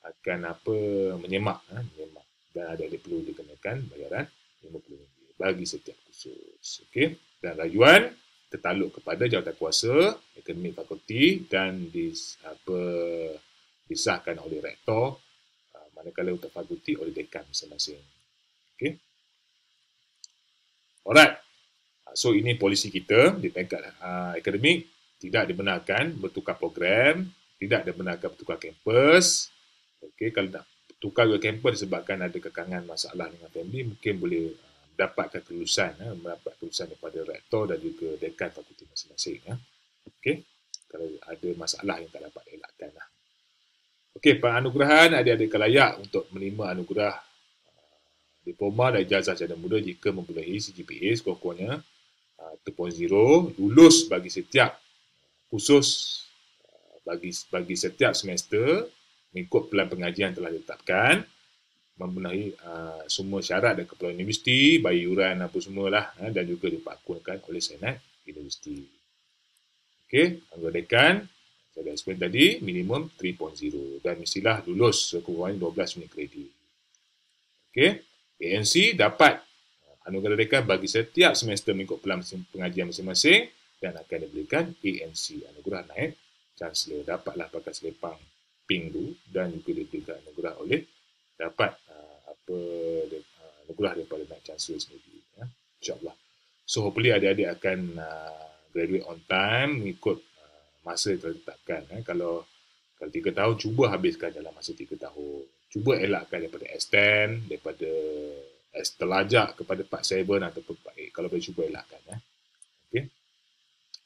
akan apa menyemak ya. menyemak dan ada ada perlu dikenakan bayaran RM50 bagi setiap kursus. Okey dan rayuan tertakluk kepada jawatankuasa akademik fakulti dan dis, apa, disahkan oleh rektor uh, manakala untuk fakulti oleh dekan masing-masing. Okey. Alright. Uh, so ini polisi kita di peringkat uh, akademik tidak dibenarkan bertukar program, tidak dibenarkan bertukar kampus. Okey, kalau nak tukar ke kampus disebabkan ada kekangan masalah dengan family, mungkin boleh uh, dapatkan kelulusan, ya, eh, mendapat kelulusan daripada rektor dan juga dekan fakulti masing-masing. Ya. Okey, kalau ada masalah yang tak dapat dielakkan. Lah. Okey, penganugerahan ada adik kelayak untuk menerima anugerah uh, diploma dan ijazah cara muda jika mempunyai CGPA sekurang-kurangnya 2.0 uh, lulus bagi setiap uh, khusus bagi bagi setiap semester mengikut pelan pengajian telah ditetapkan memenuhi uh, semua syarat dan keperluan universiti, bayuran apa semualah uh, dan juga dipakunkan oleh Senat Universiti. Okey, anggarkan saya dah explain tadi minimum 3.0 dan mestilah lulus sekurang-kurangnya 12 unit kredit. Okey, ANC dapat uh, anugerah dekat bagi setiap semester mengikut pelan pengajian masing-masing dan akan diberikan ANC anugerah naik chancellor dapatlah pakai selepang pink tu dan juga diberikan anugerah oleh dapat Ah, lebih daripada night chances maybe ya insyaallah so hopefully adik-adik akan uh, graduate on time mengikut uh, masa yang telah ditetapkan eh. kalau kalau tiga tahun cuba habiskan dalam masa tiga tahun cuba elakkan daripada S10 daripada S telajak kepada Pak Saber ataupun Pak A. kalau boleh cuba elakkan Eh. Okay.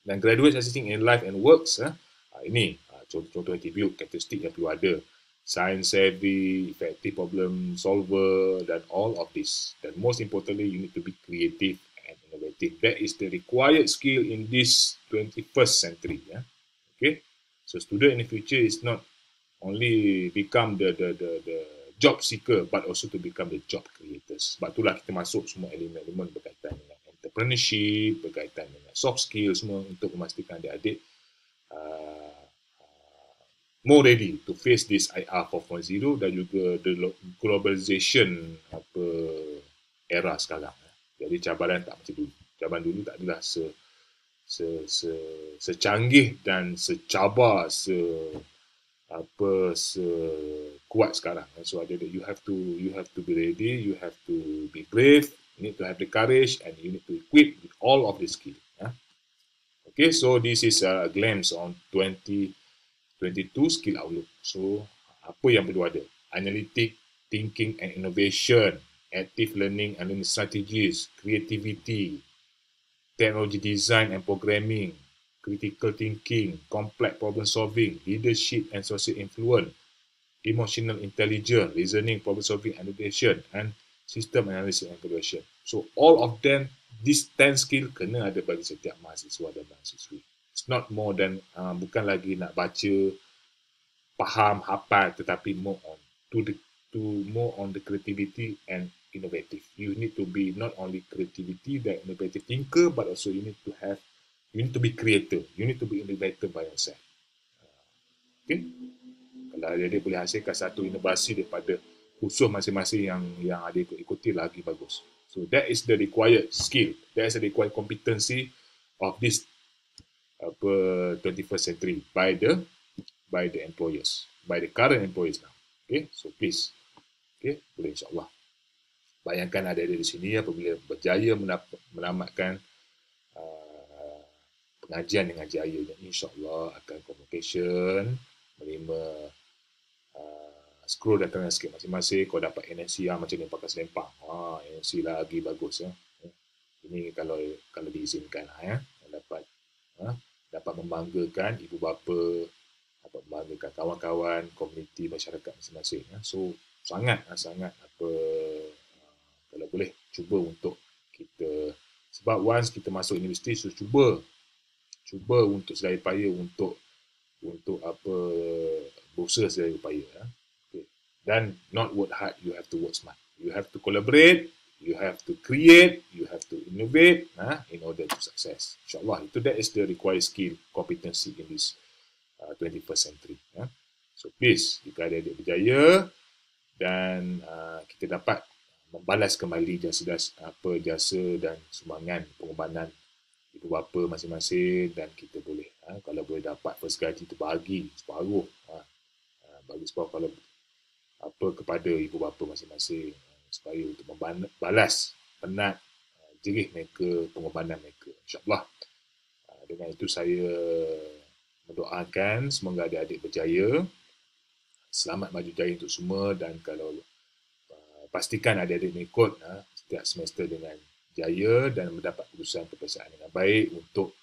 Dan graduate assisting in life and works eh. ini contoh-contoh attribute, karakteristik yang perlu ada science savvy, effective problem solver, dan all of this. Dan most importantly, you need to be creative and innovative. That is the required skill in this 21st century. Yeah? Okay? So student in the future is not only become the, the, the, the job seeker, but also to become the job creators. Sebab itulah kita masuk semua elemen-elemen berkaitan dengan entrepreneurship, berkaitan dengan soft skills semua untuk memastikan adik-adik uh, more ready to face this IR 4.0 dan juga the globalization apa era sekarang. Jadi cabaran tak macam dulu. Cabaran dulu tak adalah se, se, se, secanggih dan secabar se apa se kuat sekarang. So ada you have to you have to be ready, you have to be brave, you need to have the courage and you need to equip with all of the skill. Okay, so this is a glimpse on 20 22 skill outlook. Lah so, apa yang perlu ada? Analytic, thinking and innovation, active learning and learning strategies, creativity, technology design and programming, critical thinking, complex problem solving, leadership and social influence, emotional intelligence, reasoning, problem solving, and innovation, and system analysis and evaluation. So, all of them, these 10 skill kena ada bagi setiap mahasiswa dan mahasiswi it's not more than uh, bukan lagi nak baca faham apa tetapi more on to the to more on the creativity and innovative you need to be not only creativity that innovative thinker but also you need to have you need to be creative you need to be innovator by yourself uh, okay kalau dia, dia boleh hasilkan satu inovasi daripada usul masing-masing yang yang ada ikut-ikuti lagi bagus so that is the required skill that is the required competency of this apa 21st century by the by the employers by the current employers now okay so please okay boleh insyaallah bayangkan ada ada di sini apabila berjaya menamatkan uh, pengajian dengan jaya dan insyaallah akan communication menerima uh, scroll dan tengah sikit masing-masing kau dapat NFC yang lah, macam ni pakai selempang ha, ah, NFC lagi bagus ya. ini kalau kalau diizinkan lah, ya dapat membanggakan ibu bapa, dapat membanggakan kawan-kawan, komuniti, masyarakat masing-masing. Ya. So, sangat, ah, sangat apa ah, kalau boleh cuba untuk kita sebab once kita masuk universiti so cuba cuba untuk sedaya upaya untuk untuk apa berusaha sedaya upaya ya. okay. dan not work hard you have to work smart you have to collaborate you have to create, you have to innovate uh, in order to success. InsyaAllah, itu that is the required skill competency in this uh, 21st century. Yeah. So please, jika ada adik berjaya dan uh, kita dapat membalas kembali jasa apa jasa dan sumbangan pengorbanan ibu bapa masing-masing dan kita boleh uh, kalau boleh dapat first gaji tu bagi separuh uh, uh bagi separuh kalau apa kepada ibu bapa masing-masing supaya untuk membalas penat uh, jerih mereka, pengorbanan mereka. InsyaAllah. Uh, dengan itu saya mendoakan semoga adik-adik berjaya. Selamat maju jaya untuk semua dan kalau uh, pastikan adik-adik mengikut setiap semester dengan jaya dan mendapat keputusan perpisahan dengan baik untuk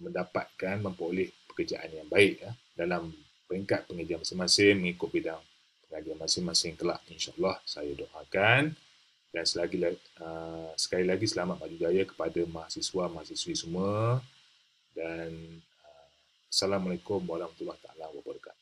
mendapatkan, memperoleh pekerjaan yang baik dalam peringkat pengerjaan masing-masing mengikut bidang kalian masing-masing kelak insyaAllah saya doakan dan selagi, uh, sekali lagi selamat maju jaya kepada mahasiswa-mahasiswi semua dan uh, Assalamualaikum warahmatullahi taala wabarakatuh.